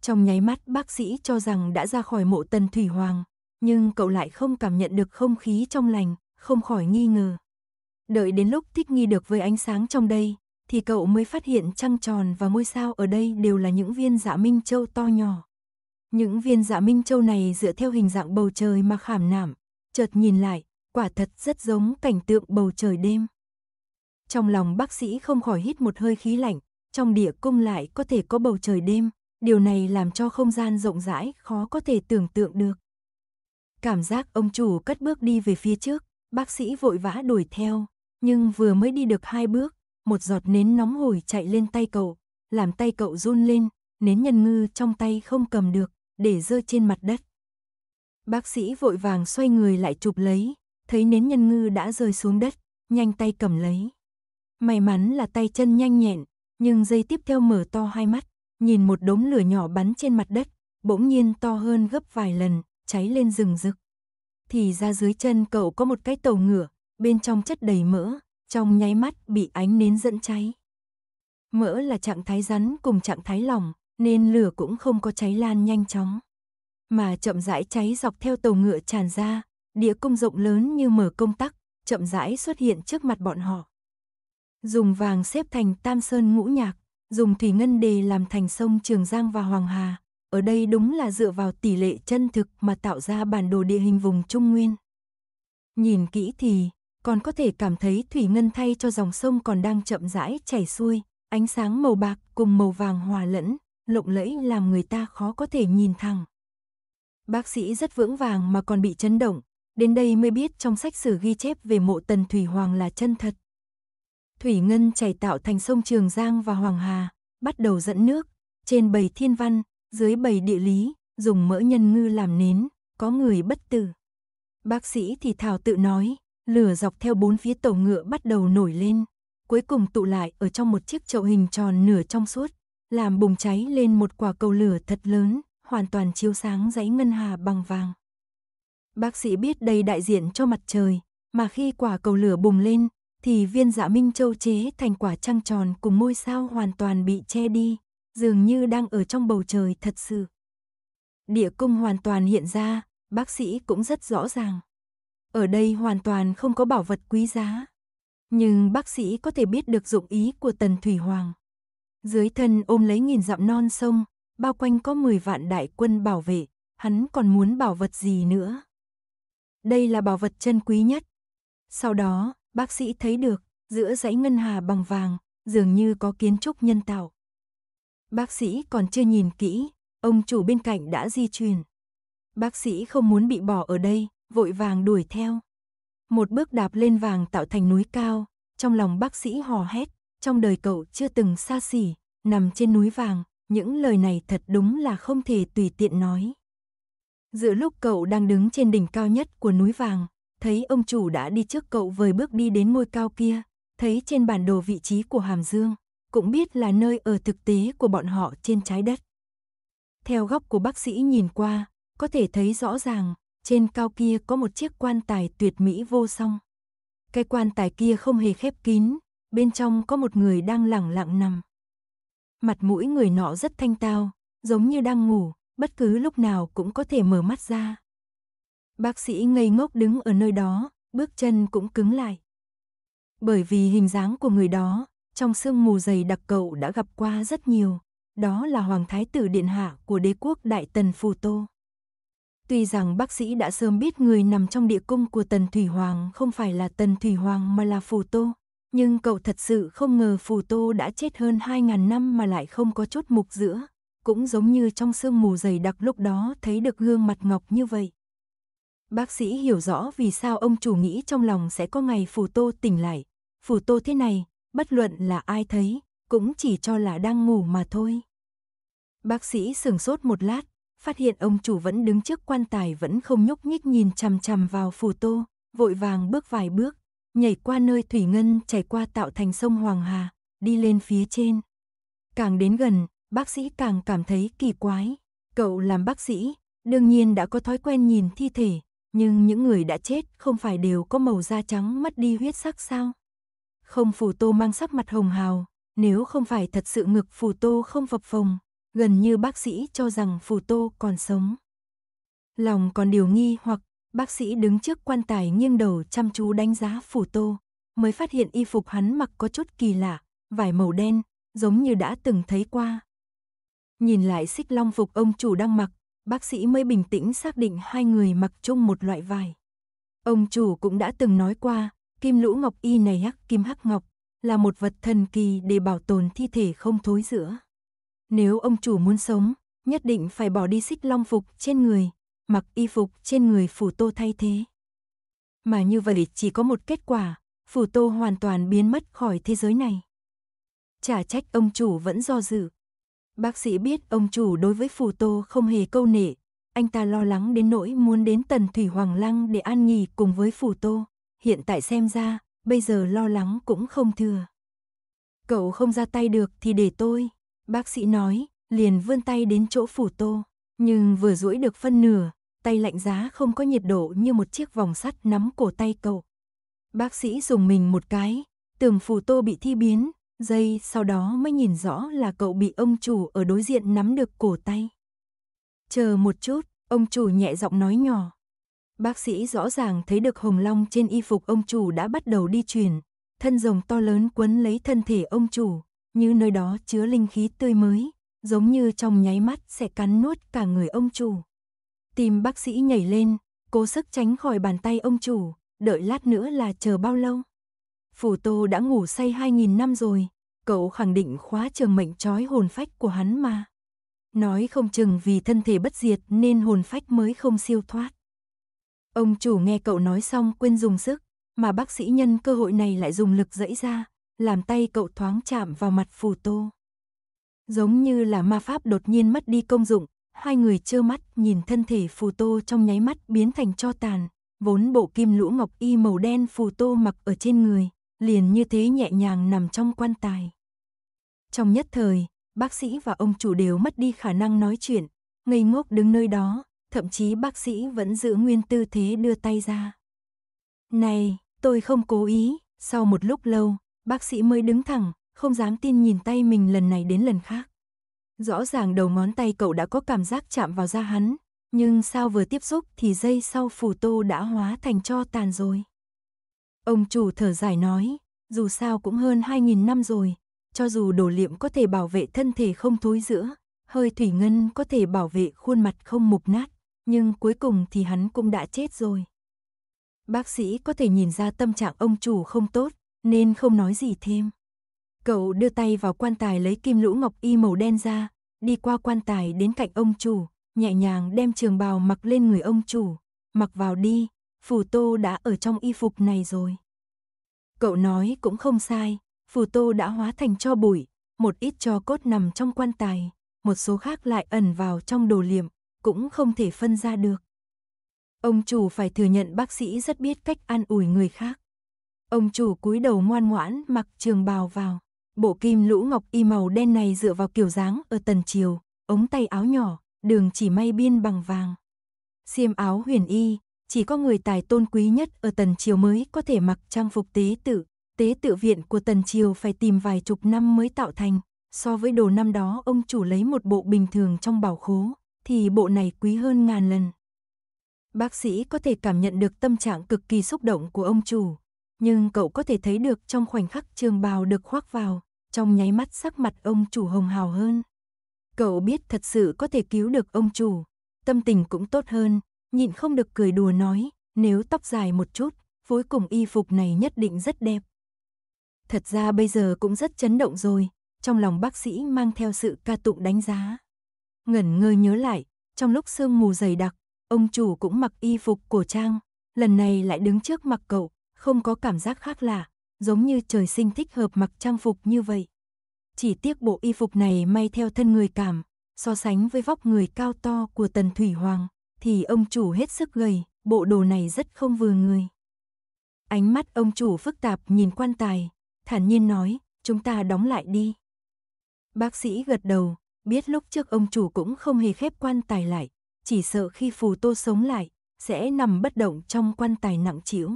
Trong nháy mắt bác sĩ cho rằng đã ra khỏi mộ tần thủy hoàng, nhưng cậu lại không cảm nhận được không khí trong lành, không khỏi nghi ngờ. Đợi đến lúc thích nghi được với ánh sáng trong đây, thì cậu mới phát hiện trăng tròn và ngôi sao ở đây đều là những viên dạ minh châu to nhỏ. Những viên dạ minh châu này dựa theo hình dạng bầu trời mà khảm nảm, chợt nhìn lại, quả thật rất giống cảnh tượng bầu trời đêm. Trong lòng bác sĩ không khỏi hít một hơi khí lạnh, trong địa cung lại có thể có bầu trời đêm, điều này làm cho không gian rộng rãi khó có thể tưởng tượng được. Cảm giác ông chủ cất bước đi về phía trước, bác sĩ vội vã đuổi theo, nhưng vừa mới đi được hai bước, một giọt nến nóng hổi chạy lên tay cậu, làm tay cậu run lên, nến nhân ngư trong tay không cầm được, để rơi trên mặt đất. Bác sĩ vội vàng xoay người lại chụp lấy, thấy nến nhân ngư đã rơi xuống đất, nhanh tay cầm lấy. May mắn là tay chân nhanh nhẹn, nhưng dây tiếp theo mở to hai mắt, nhìn một đốm lửa nhỏ bắn trên mặt đất, bỗng nhiên to hơn gấp vài lần, cháy lên rừng rực. Thì ra dưới chân cậu có một cái tàu ngửa, bên trong chất đầy mỡ, trong nháy mắt bị ánh nến dẫn cháy. Mỡ là trạng thái rắn cùng trạng thái lỏng, nên lửa cũng không có cháy lan nhanh chóng. Mà chậm rãi cháy dọc theo tàu ngựa tràn ra, địa cung rộng lớn như mở công tắc, chậm rãi xuất hiện trước mặt bọn họ. Dùng vàng xếp thành tam sơn ngũ nhạc, dùng thủy ngân đề làm thành sông Trường Giang và Hoàng Hà. Ở đây đúng là dựa vào tỷ lệ chân thực mà tạo ra bản đồ địa hình vùng Trung Nguyên. Nhìn kỹ thì, còn có thể cảm thấy thủy ngân thay cho dòng sông còn đang chậm rãi chảy xuôi, ánh sáng màu bạc cùng màu vàng hòa lẫn, lộng lẫy làm người ta khó có thể nhìn thẳng. Bác sĩ rất vững vàng mà còn bị chấn động, đến đây mới biết trong sách sử ghi chép về mộ tần Thủy Hoàng là chân thật. Thủy Ngân chảy tạo thành sông Trường Giang và Hoàng Hà, bắt đầu dẫn nước, trên bầy thiên văn, dưới bầy địa lý, dùng mỡ nhân ngư làm nến, có người bất tử. Bác sĩ thì thảo tự nói, lửa dọc theo bốn phía tàu ngựa bắt đầu nổi lên, cuối cùng tụ lại ở trong một chiếc chậu hình tròn nửa trong suốt, làm bùng cháy lên một quả cầu lửa thật lớn, hoàn toàn chiếu sáng dãy ngân hà bằng vàng. Bác sĩ biết đây đại diện cho mặt trời, mà khi quả cầu lửa bùng lên, thì viên dạ minh châu chế thành quả trăng tròn cùng môi sao hoàn toàn bị che đi, dường như đang ở trong bầu trời thật sự. Địa cung hoàn toàn hiện ra, bác sĩ cũng rất rõ ràng. Ở đây hoàn toàn không có bảo vật quý giá. Nhưng bác sĩ có thể biết được dụng ý của Tần Thủy Hoàng. Dưới thân ôm lấy nghìn dặm non sông, bao quanh có 10 vạn đại quân bảo vệ, hắn còn muốn bảo vật gì nữa. Đây là bảo vật chân quý nhất. Sau đó, bác sĩ thấy được, giữa dãy ngân hà bằng vàng, dường như có kiến trúc nhân tạo. Bác sĩ còn chưa nhìn kỹ, ông chủ bên cạnh đã di chuyển. Bác sĩ không muốn bị bỏ ở đây, vội vàng đuổi theo. Một bước đạp lên vàng tạo thành núi cao, trong lòng bác sĩ hò hét, trong đời cậu chưa từng xa xỉ, nằm trên núi vàng, những lời này thật đúng là không thể tùy tiện nói. Giữa lúc cậu đang đứng trên đỉnh cao nhất của núi vàng, thấy ông chủ đã đi trước cậu vời bước đi đến ngôi cao kia, thấy trên bản đồ vị trí của Hàm Dương, cũng biết là nơi ở thực tế của bọn họ trên trái đất. Theo góc của bác sĩ nhìn qua, có thể thấy rõ ràng, trên cao kia có một chiếc quan tài tuyệt mỹ vô song. Cái quan tài kia không hề khép kín, bên trong có một người đang lẳng lặng nằm. Mặt mũi người nọ rất thanh tao, giống như đang ngủ, bất cứ lúc nào cũng có thể mở mắt ra. Bác sĩ ngây ngốc đứng ở nơi đó, bước chân cũng cứng lại. Bởi vì hình dáng của người đó, trong sương mù dày đặc cậu đã gặp qua rất nhiều, đó là Hoàng Thái tử Điện Hạ của đế quốc Đại Tần Phù Tô. Tuy rằng bác sĩ đã sớm biết người nằm trong địa cung của Tần Thủy Hoàng không phải là Tần Thủy Hoàng mà là Phù Tô, nhưng cậu thật sự không ngờ Phù Tô đã chết hơn 2.000 năm mà lại không có chốt mục giữa, cũng giống như trong sương mù dày đặc lúc đó thấy được gương mặt ngọc như vậy. Bác sĩ hiểu rõ vì sao ông chủ nghĩ trong lòng sẽ có ngày phù tô tỉnh lại. Phù tô thế này, bất luận là ai thấy, cũng chỉ cho là đang ngủ mà thôi. Bác sĩ sừng sốt một lát, phát hiện ông chủ vẫn đứng trước quan tài vẫn không nhúc nhích nhìn chằm chằm vào phù tô, vội vàng bước vài bước, nhảy qua nơi thủy ngân chảy qua tạo thành sông Hoàng Hà, đi lên phía trên. Càng đến gần, bác sĩ càng cảm thấy kỳ quái. Cậu làm bác sĩ, đương nhiên đã có thói quen nhìn thi thể, nhưng những người đã chết không phải đều có màu da trắng mất đi huyết sắc sao? Không phù tô mang sắc mặt hồng hào, nếu không phải thật sự ngực phù tô không phập phồng, gần như bác sĩ cho rằng phù tô còn sống. Lòng còn điều nghi hoặc bác sĩ đứng trước quan tài nghiêng đầu chăm chú đánh giá phù tô, mới phát hiện y phục hắn mặc có chút kỳ lạ, vải màu đen, giống như đã từng thấy qua, nhìn lại xích long phục ông chủ đang mặc, bác sĩ mới bình tĩnh xác định hai người mặc chung một loại vải. Ông chủ cũng đã từng nói qua, kim lũ ngọc y này hắc kim hắc ngọc, là một vật thần kỳ để bảo tồn thi thể không thối rữa. Nếu ông chủ muốn sống, nhất định phải bỏ đi xích long phục trên người, mặc y phục trên người phủ tô thay thế. Mà như vậy chỉ có một kết quả, phủ tô hoàn toàn biến mất khỏi thế giới này. Chả trách ông chủ vẫn do dự, Bác sĩ biết ông chủ đối với phù tô không hề câu nể, anh ta lo lắng đến nỗi muốn đến tần thủy hoàng lăng để an nghỉ cùng với phù tô, hiện tại xem ra, bây giờ lo lắng cũng không thừa. Cậu không ra tay được thì để tôi, bác sĩ nói, liền vươn tay đến chỗ phù tô, nhưng vừa duỗi được phân nửa, tay lạnh giá không có nhiệt độ như một chiếc vòng sắt nắm cổ tay cậu. Bác sĩ dùng mình một cái, tưởng phù tô bị thi biến, giây sau đó mới nhìn rõ là cậu bị ông chủ ở đối diện nắm được cổ tay. Chờ một chút, ông chủ nhẹ giọng nói nhỏ. Bác sĩ rõ ràng thấy được hồng long trên y phục ông chủ đã bắt đầu đi chuyển, thân rồng to lớn quấn lấy thân thể ông chủ, như nơi đó chứa linh khí tươi mới, giống như trong nháy mắt sẽ cắn nuốt cả người ông chủ. Tìm bác sĩ nhảy lên, cố sức tránh khỏi bàn tay ông chủ, đợi lát nữa là chờ bao lâu? Phù Tô đã ngủ say 2.000 năm rồi, cậu khẳng định khóa trường mệnh trói hồn phách của hắn mà. Nói không chừng vì thân thể bất diệt nên hồn phách mới không siêu thoát. Ông chủ nghe cậu nói xong quên dùng sức, mà bác sĩ nhân cơ hội này lại dùng lực dẫy ra, làm tay cậu thoáng chạm vào mặt Phù Tô. Giống như là ma pháp đột nhiên mất đi công dụng, hai người trơ mắt nhìn thân thể Phù Tô trong nháy mắt biến thành cho tàn, vốn bộ kim lũ ngọc y màu đen Phù Tô mặc ở trên người, liền như thế nhẹ nhàng nằm trong quan tài. Trong nhất thời, bác sĩ và ông chủ đều mất đi khả năng nói chuyện, ngây ngốc đứng nơi đó, thậm chí bác sĩ vẫn giữ nguyên tư thế đưa tay ra. Này, tôi không cố ý, sau một lúc lâu, bác sĩ mới đứng thẳng, không dám tin nhìn tay mình lần này đến lần khác. Rõ ràng đầu ngón tay cậu đã có cảm giác chạm vào da hắn, nhưng sao vừa tiếp xúc thì dây sau phù tô đã hóa thành cho tàn rồi. Ông chủ thở dài nói, dù sao cũng hơn 2.000 năm rồi, cho dù đồ liệm có thể bảo vệ thân thể không thối rữa, hơi thủy ngân có thể bảo vệ khuôn mặt không mục nát, nhưng cuối cùng thì hắn cũng đã chết rồi. Bác sĩ có thể nhìn ra tâm trạng ông chủ không tốt, nên không nói gì thêm. Cậu đưa tay vào quan tài lấy kim lũ ngọc y màu đen ra, đi qua quan tài đến cạnh ông chủ, nhẹ nhàng đem trường bào mặc lên người ông chủ, mặc vào đi, Phù Tô đã ở trong y phục này rồi. Cậu nói cũng không sai, Phù Tô đã hóa thành cho bụi, một ít cho cốt nằm trong quan tài, một số khác lại ẩn vào trong đồ liệm, cũng không thể phân ra được. Ông chủ phải thừa nhận bác sĩ rất biết cách an ủi người khác. Ông chủ cúi đầu ngoan ngoãn mặc trường bào vào. Bộ kim lũ ngọc y màu đen này dựa vào kiểu dáng ở tần chiều, ống tay áo nhỏ, đường chỉ may biên bằng vàng. Xiêm áo huyền y, chỉ có người tài tôn quý nhất ở Tần Triều mới có thể mặc trang phục tế tự. Tế tự viện của Tần Triều phải tìm vài chục năm mới tạo thành. So với đồ năm đó ông chủ lấy một bộ bình thường trong bảo khố, thì bộ này quý hơn ngàn lần. Bác sĩ có thể cảm nhận được tâm trạng cực kỳ xúc động của ông chủ, nhưng cậu có thể thấy được trong khoảnh khắc trường bào được khoác vào, trong nháy mắt sắc mặt ông chủ hồng hào hơn. Cậu biết thật sự có thể cứu được ông chủ, tâm tình cũng tốt hơn, nhịn không được cười đùa nói, nếu tóc dài một chút, phối cùng y phục này nhất định rất đẹp. Thật ra bây giờ cũng rất chấn động rồi, trong lòng bác sĩ mang theo sự ca tụng đánh giá. Ngẩn ngơ nhớ lại, trong lúc sương mù dày đặc, ông chủ cũng mặc y phục cổ trang, lần này lại đứng trước mặt cậu, không có cảm giác khác lạ, giống như trời sinh thích hợp mặc trang phục như vậy. Chỉ tiếc bộ y phục này may theo thân người cảm, so sánh với vóc người cao to của Tần Thủy Hoàng, thì ông chủ hết sức gầy, bộ đồ này rất không vừa người. Ánh mắt ông chủ phức tạp nhìn quan tài, thản nhiên nói, chúng ta đóng lại đi. Bác sĩ gật đầu, biết lúc trước ông chủ cũng không hề khép quan tài lại, chỉ sợ khi phù tô sống lại, sẽ nằm bất động trong quan tài nặng trĩu.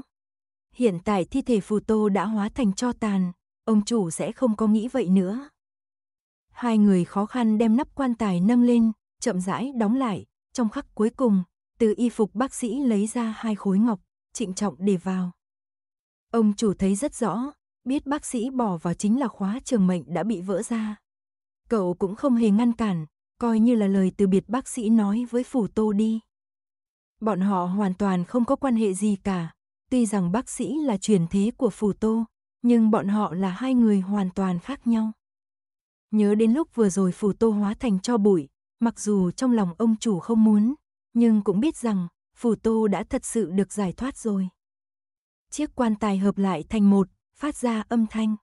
Hiện tại thi thể phù tô đã hóa thành cho tàn, ông chủ sẽ không có nghĩ vậy nữa. Hai người khó khăn đem nắp quan tài nâng lên, chậm rãi đóng lại, trong khắc cuối cùng, từ y phục bác sĩ lấy ra hai khối ngọc, trịnh trọng để vào. Ông chủ thấy rất rõ, biết bác sĩ bỏ vào chính là khóa trường mệnh đã bị vỡ ra. Cậu cũng không hề ngăn cản, coi như là lời từ biệt bác sĩ nói với phủ tô đi. Bọn họ hoàn toàn không có quan hệ gì cả, tuy rằng bác sĩ là truyền thế của phủ tô, nhưng bọn họ là hai người hoàn toàn khác nhau. Nhớ đến lúc vừa rồi phủ tô hóa thành cho bụi, Mặc dù trong lòng ông chủ không muốn, nhưng cũng biết rằng Phù Tô đã thật sự được giải thoát rồi. Chiếc quan tài hợp lại thành một, phát ra âm thanh.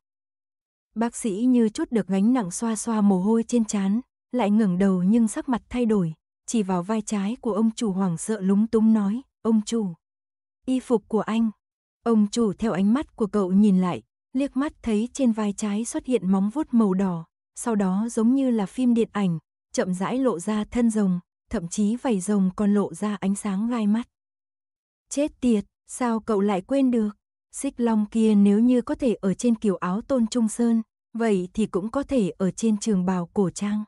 Bác sĩ như chút được gánh nặng xoa xoa mồ hôi trên trán, lại ngẩng đầu nhưng sắc mặt thay đổi, chỉ vào vai trái của ông chủ hoảng sợ lúng túng nói, ông chủ. Y phục của anh. Ông chủ theo ánh mắt của cậu nhìn lại, liếc mắt thấy trên vai trái xuất hiện móng vuốt màu đỏ, sau đó giống như là phim điện ảnh, chậm rãi lộ ra thân rồng, thậm chí vảy rồng còn lộ ra ánh sáng gai mắt. Chết tiệt, sao cậu lại quên được? Xích long kia nếu như có thể ở trên kiều áo tôn trung sơn, vậy thì cũng có thể ở trên trường bào cổ trang.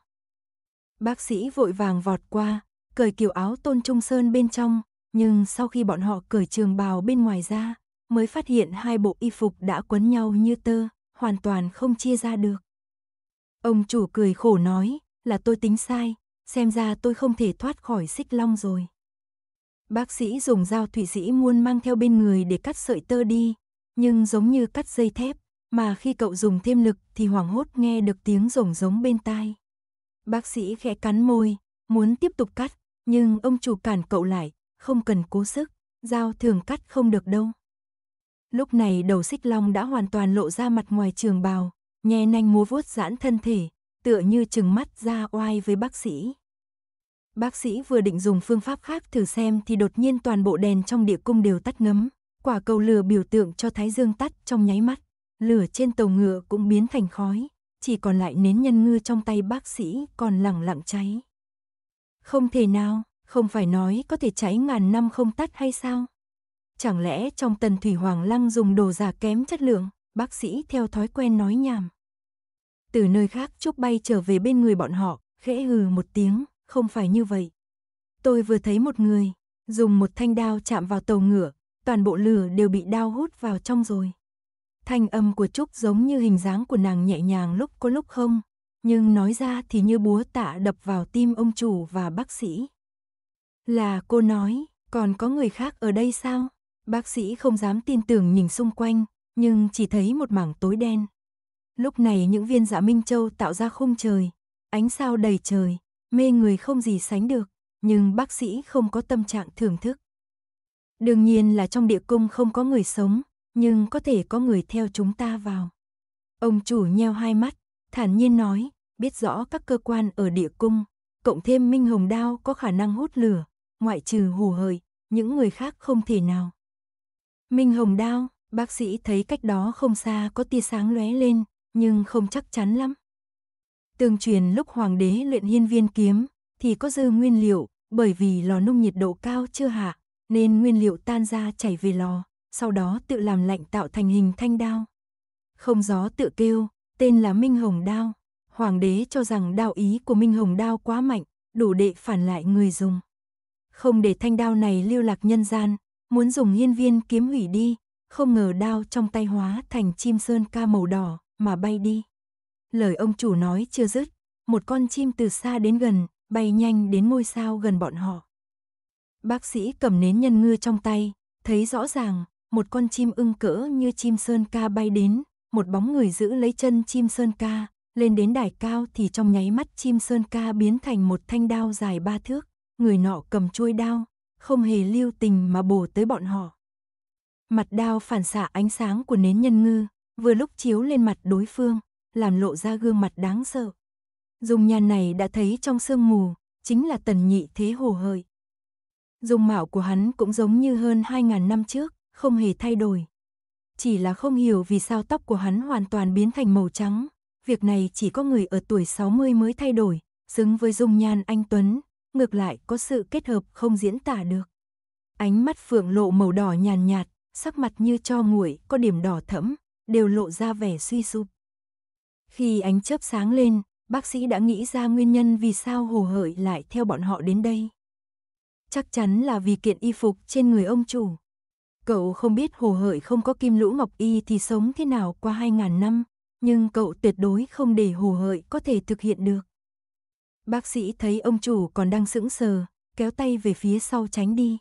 Bác sĩ vội vàng vọt qua, cởi kiều áo tôn trung sơn bên trong, nhưng sau khi bọn họ cởi trường bào bên ngoài ra, mới phát hiện hai bộ y phục đã quấn nhau như tơ, hoàn toàn không chia ra được. Ông chủ cười khổ nói, là tôi tính sai, xem ra tôi không thể thoát khỏi xích long rồi. Bác sĩ dùng dao thủy sĩ muôn mang theo bên người để cắt sợi tơ đi, nhưng giống như cắt dây thép, mà khi cậu dùng thêm lực thì hoảng hốt nghe được tiếng rồng giống bên tai. Bác sĩ khẽ cắn môi, muốn tiếp tục cắt, nhưng ông chủ cản cậu lại, không cần cố sức, dao thường cắt không được đâu. Lúc này đầu xích long đã hoàn toàn lộ ra mặt ngoài trường bào, nhe nanh múa vuốt giãn thân thể, tựa như chừng mắt ra oai với bác sĩ. Bác sĩ vừa định dùng phương pháp khác thử xem thì đột nhiên toàn bộ đèn trong địa cung đều tắt ngấm, quả cầu lửa biểu tượng cho thái dương tắt trong nháy mắt, lửa trên tàu ngựa cũng biến thành khói, chỉ còn lại nến nhân ngư trong tay bác sĩ còn lẳng lặng cháy. Không thể nào, không phải nói có thể cháy ngàn năm không tắt hay sao? Chẳng lẽ trong tần thủy hoàng lăng dùng đồ giả kém chất lượng, bác sĩ theo thói quen nói nhảm từ nơi khác chốc bay trở về bên người bọn họ, khẽ hừ một tiếng, không phải như vậy. Tôi vừa thấy một người, dùng một thanh đao chạm vào tàu ngựa, toàn bộ lửa đều bị đao hút vào trong rồi. Thanh âm của Trúc giống như hình dáng của nàng nhẹ nhàng lúc có lúc không, nhưng nói ra thì như búa tạ đập vào tim ông chủ và bác sĩ. Là cô nói, còn có người khác ở đây sao? Bác sĩ không dám tin tưởng nhìn xung quanh, nhưng chỉ thấy một mảng tối đen, Lúc này những viên dạ minh châu tạo ra khung trời, ánh sao đầy trời, mê người không gì sánh được, nhưng bác sĩ không có tâm trạng thưởng thức. Đương nhiên là trong địa cung không có người sống, nhưng có thể có người theo chúng ta vào. Ông chủ nheo hai mắt, thản nhiên nói, biết rõ các cơ quan ở địa cung, cộng thêm minh hồng đao có khả năng hút lửa, ngoại trừ hù hời, những người khác không thể nào. Minh hồng đao, bác sĩ thấy cách đó không xa có tia sáng lóe lên, nhưng không chắc chắn lắm. Tương truyền lúc hoàng đế luyện hiên viên kiếm thì có dư nguyên liệu, bởi vì lò nung nhiệt độ cao chưa hạ, nên nguyên liệu tan ra chảy về lò, sau đó tự làm lạnh tạo thành hình thanh đao. Không gió tự kêu, tên là Minh Hồng Đao. Hoàng đế cho rằng đao ý của Minh Hồng Đao quá mạnh, đủ để phản lại người dùng. Không để thanh đao này lưu lạc nhân gian, muốn dùng hiên viên kiếm hủy đi, không ngờ đao trong tay hóa thành chim sơn ca màu đỏ, mà bay đi. Lời ông chủ nói chưa dứt, một con chim từ xa đến gần, bay nhanh đến ngôi sao gần bọn họ. Bác sĩ cầm nến nhân ngư trong tay, thấy rõ ràng, một con chim ưng cỡ như chim sơn ca bay đến, một bóng người giữ lấy chân chim sơn ca, lên đến đài cao thì trong nháy mắt chim sơn ca biến thành một thanh đao dài ba thước, người nọ cầm chuôi đao, không hề lưu tình mà bổ tới bọn họ. Mặt đao phản xạ ánh sáng của nến nhân ngư, vừa lúc chiếu lên mặt đối phương, làm lộ ra gương mặt đáng sợ. Dung nhan này đã thấy trong sương mù, chính là tần nhị thế hồ hời. Dung mạo của hắn cũng giống như hơn 2.000 năm trước, không hề thay đổi. Chỉ là không hiểu vì sao tóc của hắn hoàn toàn biến thành màu trắng. Việc này chỉ có người ở tuổi 60 mới thay đổi, xứng với dung nhan anh Tuấn, ngược lại có sự kết hợp không diễn tả được. Ánh mắt phượng lộ màu đỏ nhàn nhạt, nhạt, sắc mặt như cho nguội, có điểm đỏ thẫm, đều lộ ra vẻ suy sụp. Khi ánh chớp sáng lên, bác sĩ đã nghĩ ra nguyên nhân vì sao hồ hợi lại theo bọn họ đến đây. Chắc chắn là vì kiện y phục trên người ông chủ. Cậu không biết hồ hợi không có kim lũ ngọc y thì sống thế nào qua hai ngàn năm, nhưng cậu tuyệt đối không để hồ hợi có thể thực hiện được. Bác sĩ thấy ông chủ còn đang sững sờ, kéo tay về phía sau tránh đi.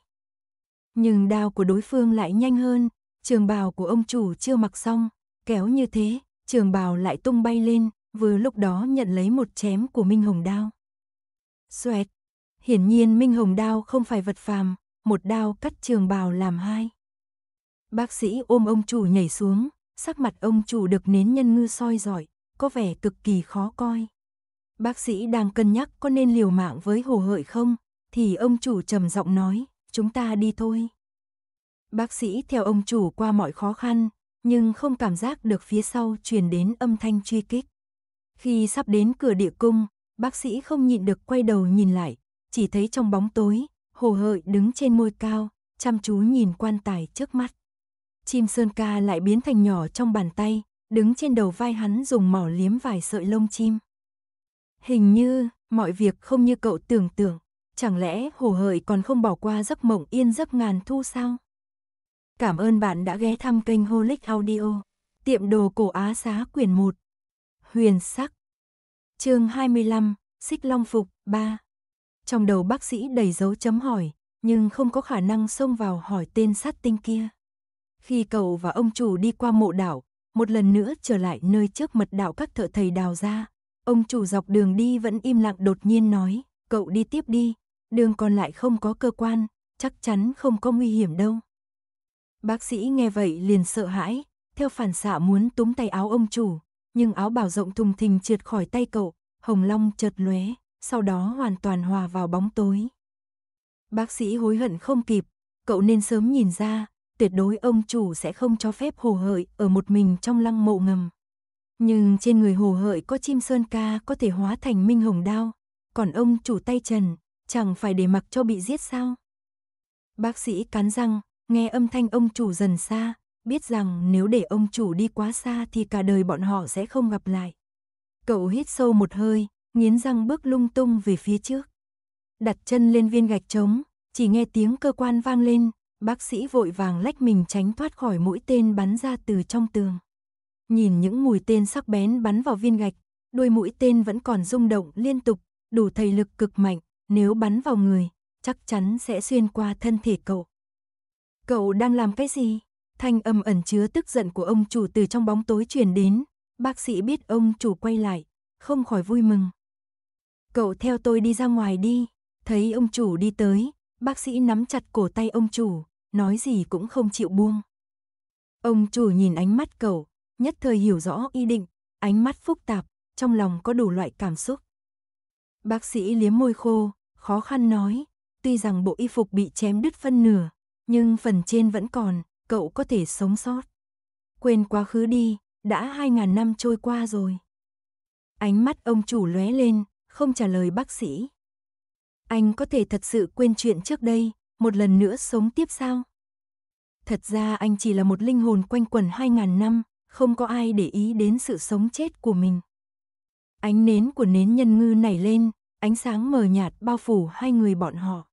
Nhưng đao của đối phương lại nhanh hơn, trường bào của ông chủ chưa mặc xong, kéo như thế, trường bào lại tung bay lên, vừa lúc đó nhận lấy một chém của Minh Hồng Đao. Xoẹt, hiển nhiên Minh Hồng Đao không phải vật phàm, một đao cắt trường bào làm hai. Bác sĩ ôm ông chủ nhảy xuống, sắc mặt ông chủ được nến nhân ngư soi giỏi, có vẻ cực kỳ khó coi. Bác sĩ đang cân nhắc có nên liều mạng với hồ hợi không, thì ông chủ trầm giọng nói, chúng ta đi thôi. Bác sĩ theo ông chủ qua mọi khó khăn, nhưng không cảm giác được phía sau truyền đến âm thanh truy kích. Khi sắp đến cửa địa cung, bác sĩ không nhịn được quay đầu nhìn lại, chỉ thấy trong bóng tối, hồ hợi đứng trên môi cao, chăm chú nhìn quan tài trước mắt. Chim sơn ca lại biến thành nhỏ trong bàn tay, đứng trên đầu vai hắn dùng mỏ liếm vài sợi lông chim. Hình như, mọi việc không như cậu tưởng tượng, chẳng lẽ hồ hợi còn không bỏ qua giấc mộng yên giấc ngàn thu sao? Cảm ơn bạn đã ghé thăm kênh Holic Audio. Tiệm đồ cổ Á Xá quyển 1. Huyền sắc. Chương 25, Xích Long phục 3. Trong đầu bác sĩ đầy dấu chấm hỏi, nhưng không có khả năng xông vào hỏi tên sát tinh kia. Khi cậu và ông chủ đi qua mộ đảo, một lần nữa trở lại nơi trước mật đảo các thợ thầy đào ra, ông chủ dọc đường đi vẫn im lặng đột nhiên nói, cậu đi tiếp đi, đường còn lại không có cơ quan, chắc chắn không có nguy hiểm đâu. Bác sĩ nghe vậy liền sợ hãi, theo phản xạ muốn túm tay áo ông chủ, nhưng áo bảo rộng thùng thình trượt khỏi tay cậu, hồng long chợt lóe, sau đó hoàn toàn hòa vào bóng tối. Bác sĩ hối hận không kịp, cậu nên sớm nhìn ra, tuyệt đối ông chủ sẽ không cho phép hồ hợi ở một mình trong lăng mộ ngầm. Nhưng trên người hồ hợi có chim sơn ca có thể hóa thành minh hồng đao, còn ông chủ tay trần, chẳng phải để mặc cho bị giết sao? Bác sĩ cắn răng, Nghe âm thanh ông chủ dần xa, biết rằng nếu để ông chủ đi quá xa thì cả đời bọn họ sẽ không gặp lại. Cậu hít sâu một hơi, nghiến răng bước lung tung về phía trước. Đặt chân lên viên gạch trống, chỉ nghe tiếng cơ quan vang lên, bác sĩ vội vàng lách mình tránh thoát khỏi mũi tên bắn ra từ trong tường. Nhìn những mũi tên sắc bén bắn vào viên gạch, đuôi mũi tên vẫn còn rung động liên tục, đủ thầy lực cực mạnh, nếu bắn vào người, chắc chắn sẽ xuyên qua thân thể cậu. Cậu đang làm cái gì? Thanh âm ẩn chứa tức giận của ông chủ từ trong bóng tối truyền đến. Bác sĩ biết ông chủ quay lại, không khỏi vui mừng. Cậu theo tôi đi ra ngoài đi. Thấy ông chủ đi tới, bác sĩ nắm chặt cổ tay ông chủ, nói gì cũng không chịu buông. Ông chủ nhìn ánh mắt cậu, nhất thời hiểu rõ ý định, ánh mắt phức tạp, trong lòng có đủ loại cảm xúc. Bác sĩ liếm môi khô, khó khăn nói, tuy rằng bộ y phục bị chém đứt phân nửa, nhưng phần trên vẫn còn, cậu có thể sống sót. Quên quá khứ đi, đã hai ngàn năm trôi qua rồi. Ánh mắt ông chủ lóe lên, không trả lời bác sĩ. Anh có thể thật sự quên chuyện trước đây, một lần nữa sống tiếp sao? Thật ra anh chỉ là một linh hồn quanh quẩn hai ngàn năm, không có ai để ý đến sự sống chết của mình. Ánh nến của nến nhân ngư nảy lên, ánh sáng mờ nhạt bao phủ hai người bọn họ.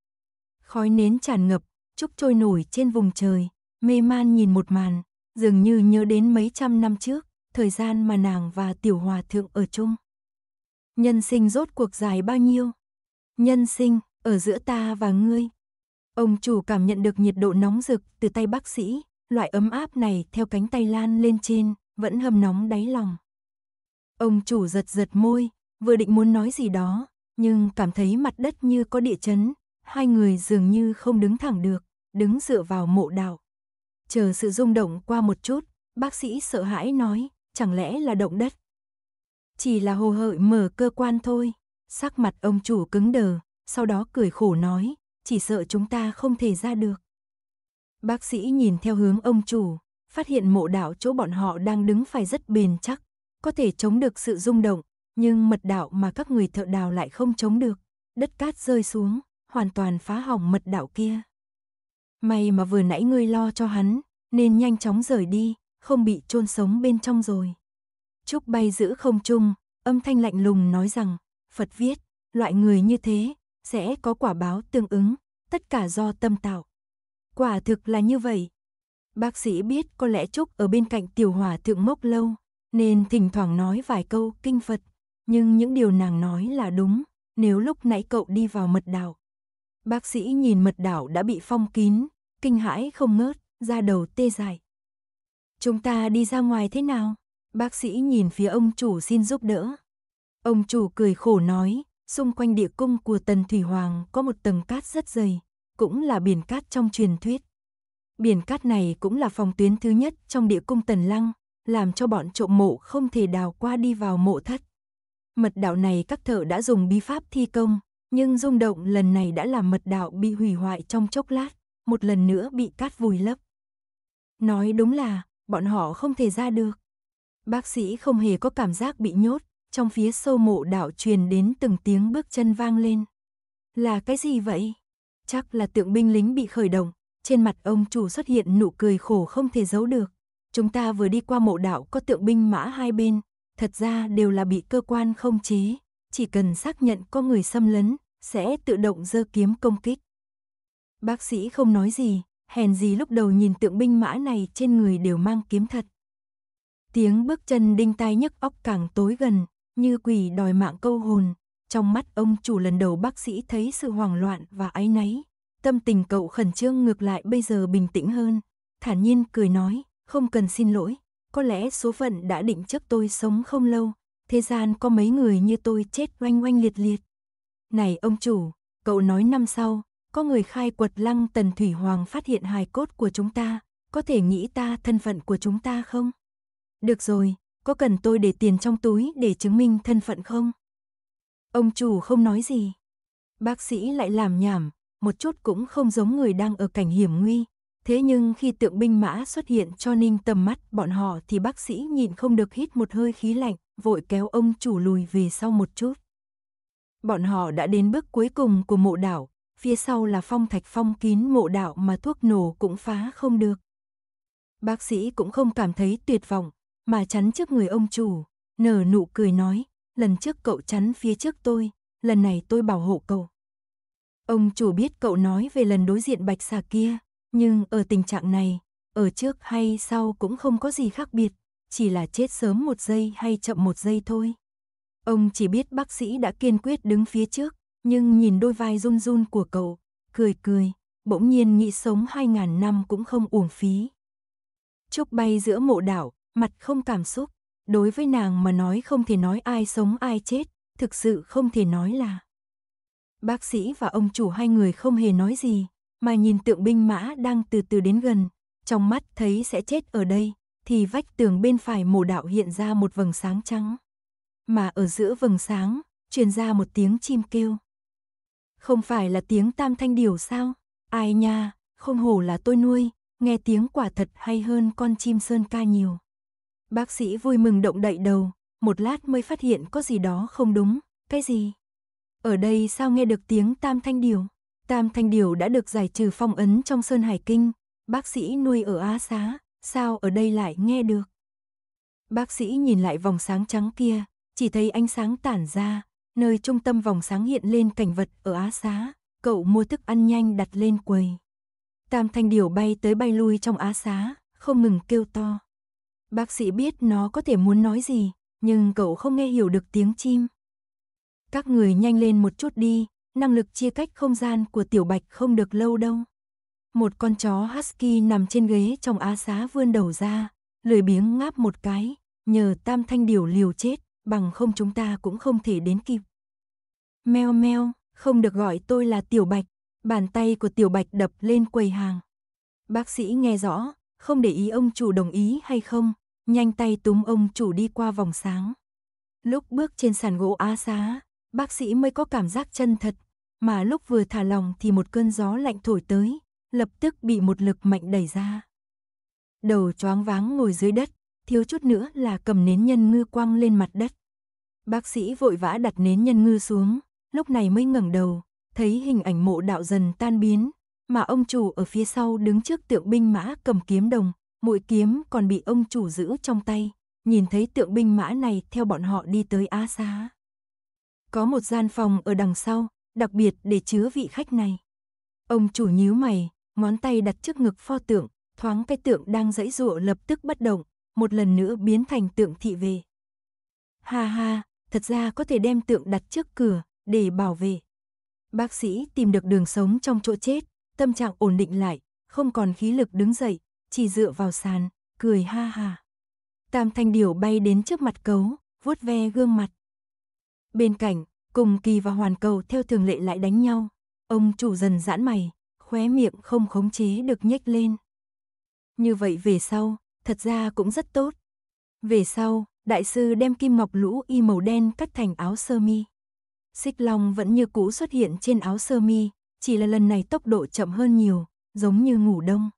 Khói nến tràn ngập trúc trôi nổi trên vùng trời, mê man nhìn một màn, dường như nhớ đến mấy trăm năm trước, thời gian mà nàng và tiểu hòa thượng ở chung. Nhân sinh rốt cuộc dài bao nhiêu? Nhân sinh, ở giữa ta và ngươi. Ông chủ cảm nhận được nhiệt độ nóng rực từ tay bác sĩ, loại ấm áp này theo cánh tay lan lên trên, vẫn hầm nóng đáy lòng. Ông chủ giật giật môi, vừa định muốn nói gì đó, nhưng cảm thấy mặt đất như có địa chấn, hai người dường như không đứng thẳng được, đứng dựa vào mộ đạo. Chờ sự rung động qua một chút, bác sĩ sợ hãi nói, chẳng lẽ là động đất? Chỉ là hồ hợi mở cơ quan thôi, sắc mặt ông chủ cứng đờ, sau đó cười khổ nói, chỉ sợ chúng ta không thể ra được. Bác sĩ nhìn theo hướng ông chủ, phát hiện mộ đảo chỗ bọn họ đang đứng phải rất bền chắc, có thể chống được sự rung động, nhưng mật đảo mà các người thợ đào lại không chống được, đất cát rơi xuống, hoàn toàn phá hỏng mật đảo kia. May mà vừa nãy ngươi lo cho hắn, nên nhanh chóng rời đi, không bị chôn sống bên trong rồi. Trúc bay giữ không trung, âm thanh lạnh lùng nói rằng, Phật viết, loại người như thế, sẽ có quả báo tương ứng, tất cả do tâm tạo. Quả thực là như vậy. Bác sĩ biết có lẽ Trúc ở bên cạnh tiểu hỏa thượng mốc lâu, nên thỉnh thoảng nói vài câu kinh Phật, nhưng những điều nàng nói là đúng, nếu lúc nãy cậu đi vào mật đạo, Bác sĩ nhìn mật đảo đã bị phong kín, kinh hãi không ngớt, da đầu tê dại. Chúng ta đi ra ngoài thế nào? Bác sĩ nhìn phía ông chủ xin giúp đỡ. Ông chủ cười khổ nói, xung quanh địa cung của Tần Thủy Hoàng có một tầng cát rất dày, cũng là biển cát trong truyền thuyết. Biển cát này cũng là phòng tuyến thứ nhất trong địa cung Tần Lăng, làm cho bọn trộm mộ không thể đào qua đi vào mộ thất. Mật đảo này các thợ đã dùng bí pháp thi công, nhưng rung động lần này đã làm mật đạo bị hủy hoại trong chốc lát, một lần nữa bị cát vùi lấp. Nói đúng là, bọn họ không thể ra được. Bác sĩ không hề có cảm giác bị nhốt, trong phía sâu mộ đạo truyền đến từng tiếng bước chân vang lên. Là cái gì vậy? Chắc là tượng binh lính bị khởi động, trên mặt ông chủ xuất hiện nụ cười khổ không thể giấu được. Chúng ta vừa đi qua mộ đạo có tượng binh mã hai bên, thật ra đều là bị cơ quan không chế, chỉ cần xác nhận có người xâm lấn, sẽ tự động giơ kiếm công kích. Bác sĩ không nói gì, hèn gì lúc đầu nhìn tượng binh mã này trên người đều mang kiếm thật. Tiếng bước chân đinh tai nhức óc càng tối gần, như quỷ đòi mạng câu hồn. Trong mắt ông chủ lần đầu bác sĩ thấy sự hoảng loạn và áy náy. Tâm tình cậu khẩn trương ngược lại bây giờ bình tĩnh hơn. Thản nhiên cười nói, không cần xin lỗi. Có lẽ số phận đã định trước tôi sống không lâu, thế gian có mấy người như tôi chết oanh oanh liệt liệt. Này ông chủ, cậu nói năm sau, có người khai quật lăng tần thủy hoàng phát hiện hài cốt của chúng ta, có thể nghĩ ta thân phận của chúng ta không? Được rồi, có cần tôi để tiền trong túi để chứng minh thân phận không? Ông chủ không nói gì. Bác sĩ lại làm nhảm, một chút cũng không giống người đang ở cảnh hiểm nguy. Thế nhưng khi tượng binh mã xuất hiện cho ninh tầm mắt bọn họ thì bác sĩ nhìn không được hít một hơi khí lạnh, vội kéo ông chủ lùi về sau một chút. Bọn họ đã đến bước cuối cùng của mộ đảo, phía sau là phong thạch phong kín mộ đảo mà thuốc nổ cũng phá không được. Bác sĩ cũng không cảm thấy tuyệt vọng, mà chắn trước người ông chủ, nở nụ cười nói, lần trước cậu chắn phía trước tôi, lần này tôi bảo hộ cậu. Ông chủ biết cậu nói về lần đối diện bạch xà kia, nhưng ở tình trạng này, ở trước hay sau cũng không có gì khác biệt, chỉ là chết sớm một giây hay chậm một giây thôi. Ông chỉ biết bác sĩ đã kiên quyết đứng phía trước, nhưng nhìn đôi vai run run của cậu, cười cười, bỗng nhiên nghĩ sống hai ngàn năm cũng không uổng phí. Trúc bay giữa mộ đảo, mặt không cảm xúc, đối với nàng mà nói không thể nói ai sống ai chết, thực sự không thể nói là. Bác sĩ và ông chủ hai người không hề nói gì, mà nhìn tượng binh mã đang từ từ đến gần, trong mắt thấy sẽ chết ở đây, thì vách tường bên phải mồ đạo hiện ra một vầng sáng trắng. Mà ở giữa vầng sáng, truyền ra một tiếng chim kêu. Không phải là tiếng tam thanh điểu sao? Ai nha, không hổ là tôi nuôi, nghe tiếng quả thật hay hơn con chim sơn ca nhiều. Bác sĩ vui mừng động đậy đầu, một lát mới phát hiện có gì đó không đúng, cái gì? Ở đây sao nghe được tiếng tam thanh điểu? Tam Thanh Điều đã được giải trừ phong ấn trong Sơn Hải Kinh, bác sĩ nuôi ở Á Xá, sao ở đây lại nghe được? Bác sĩ nhìn lại vòng sáng trắng kia, chỉ thấy ánh sáng tản ra, nơi trung tâm vòng sáng hiện lên cảnh vật ở Á Xá, cậu mua thức ăn nhanh đặt lên quầy. Tam Thanh Điều bay tới bay lui trong Á Xá, không ngừng kêu to. Bác sĩ biết nó có thể muốn nói gì, nhưng cậu không nghe hiểu được tiếng chim. Các người nhanh lên một chút đi, năng lực chia cách không gian của Tiểu Bạch không được lâu đâu. Một con chó husky nằm trên ghế trong á xá vươn đầu ra, lười biếng ngáp một cái, nhờ tam thanh điều liều chết, bằng không chúng ta cũng không thể đến kịp. Meo meo, không được gọi tôi là Tiểu Bạch, bàn tay của Tiểu Bạch đập lên quầy hàng. Bác sĩ nghe rõ, không để ý ông chủ đồng ý hay không, nhanh tay túm ông chủ đi qua vòng sáng. Lúc bước trên sàn gỗ á xá, bác sĩ mới có cảm giác chân thật, mà lúc vừa thả lòng thì một cơn gió lạnh thổi tới, lập tức bị một lực mạnh đẩy ra. Đầu choáng váng ngồi dưới đất, thiếu chút nữa là cầm nến nhân ngư quăng lên mặt đất. Bác sĩ vội vã đặt nến nhân ngư xuống, lúc này mới ngẩng đầu, thấy hình ảnh mộ đạo dần tan biến, mà ông chủ ở phía sau đứng trước tượng binh mã cầm kiếm đồng, mũi kiếm còn bị ông chủ giữ trong tay, nhìn thấy tượng binh mã này theo bọn họ đi tới Á Xá. Có một gian phòng ở đằng sau, đặc biệt để chứa vị khách này. Ông chủ nhíu mày, ngón tay đặt trước ngực pho tượng, thoáng cái tượng đang dãy dụa lập tức bất động, một lần nữa biến thành tượng thị về. Ha ha, thật ra có thể đem tượng đặt trước cửa để bảo vệ. Bác sĩ tìm được đường sống trong chỗ chết, tâm trạng ổn định lại, không còn khí lực đứng dậy, chỉ dựa vào sàn, cười ha ha. Tam thanh điểu bay đến trước mặt cấu, vuốt ve gương mặt. Bên cạnh, cùng kỳ và hoàn cầu theo thường lệ lại đánh nhau. Ông chủ dần giãn mày, khóe miệng không khống chế được nhếch lên. Như vậy về sau, thật ra cũng rất tốt. Về sau, đại sư đem kim ngọc lũ y màu đen cắt thành áo sơ mi. Xích long vẫn như cũ xuất hiện trên áo sơ mi, chỉ là lần này tốc độ chậm hơn nhiều, giống như ngủ đông.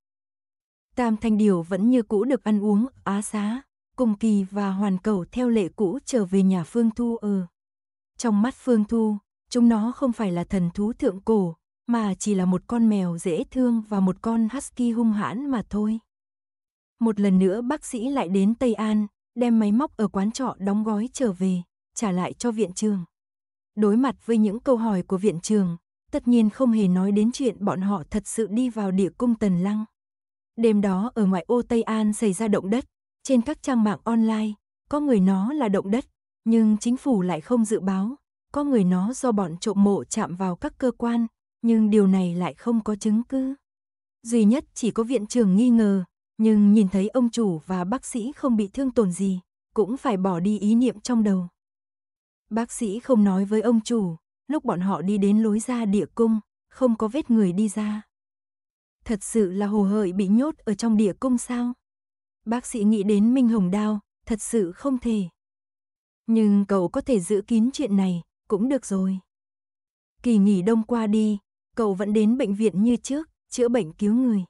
Tam thanh điều vẫn như cũ được ăn uống, á xá, cùng kỳ và hoàn cầu theo lệ cũ trở về nhà phương thu ở. Trong mắt Phương Thu, chúng nó không phải là thần thú thượng cổ, mà chỉ là một con mèo dễ thương và một con husky hung hãn mà thôi. Một lần nữa bác sĩ lại đến Tây An, đem máy móc ở quán trọ đóng gói trở về, trả lại cho viện trường. Đối mặt với những câu hỏi của viện trường, tất nhiên không hề nói đến chuyện bọn họ thật sự đi vào địa cung Tần Lăng. Đêm đó ở ngoại ô Tây An xảy ra động đất, trên các trang mạng online, có người nó là động đất, nhưng chính phủ lại không dự báo, có người nó do bọn trộm mộ chạm vào các cơ quan, nhưng điều này lại không có chứng cứ. Duy nhất chỉ có viện trưởng nghi ngờ, nhưng nhìn thấy ông chủ và bác sĩ không bị thương tổn gì, cũng phải bỏ đi ý niệm trong đầu. Bác sĩ không nói với ông chủ, lúc bọn họ đi đến lối ra địa cung, không có vết người đi ra. Thật sự là hồ hợi bị nhốt ở trong địa cung sao? Bác sĩ nghĩ đến Minh Hồng Đao, thật sự không thể. Nhưng cậu có thể giữ kín chuyện này, cũng được rồi. Kỳ nghỉ đông qua đi, cậu vẫn đến bệnh viện như trước, chữa bệnh cứu người.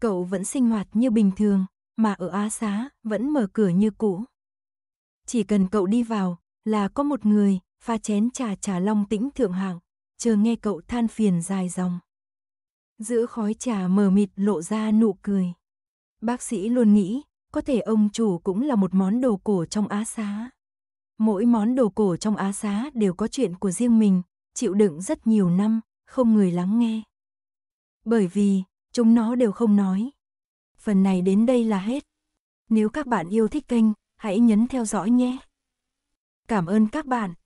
Cậu vẫn sinh hoạt như bình thường, mà ở Á Xá vẫn mở cửa như cũ. Chỉ cần cậu đi vào là có một người pha chén trà trà long tĩnh thượng hạng, chờ nghe cậu than phiền dài dòng. Giữa khói trà mờ mịt lộ ra nụ cười. Bác sĩ luôn nghĩ, có thể ông chủ cũng là một món đồ cổ trong Á Xá. Mỗi món đồ cổ trong Á Xá đều có chuyện của riêng mình, chịu đựng rất nhiều năm, không người lắng nghe. Bởi vì, chúng nó đều không nói. Phần này đến đây là hết. Nếu các bạn yêu thích kênh, hãy nhấn theo dõi nhé. Cảm ơn các bạn.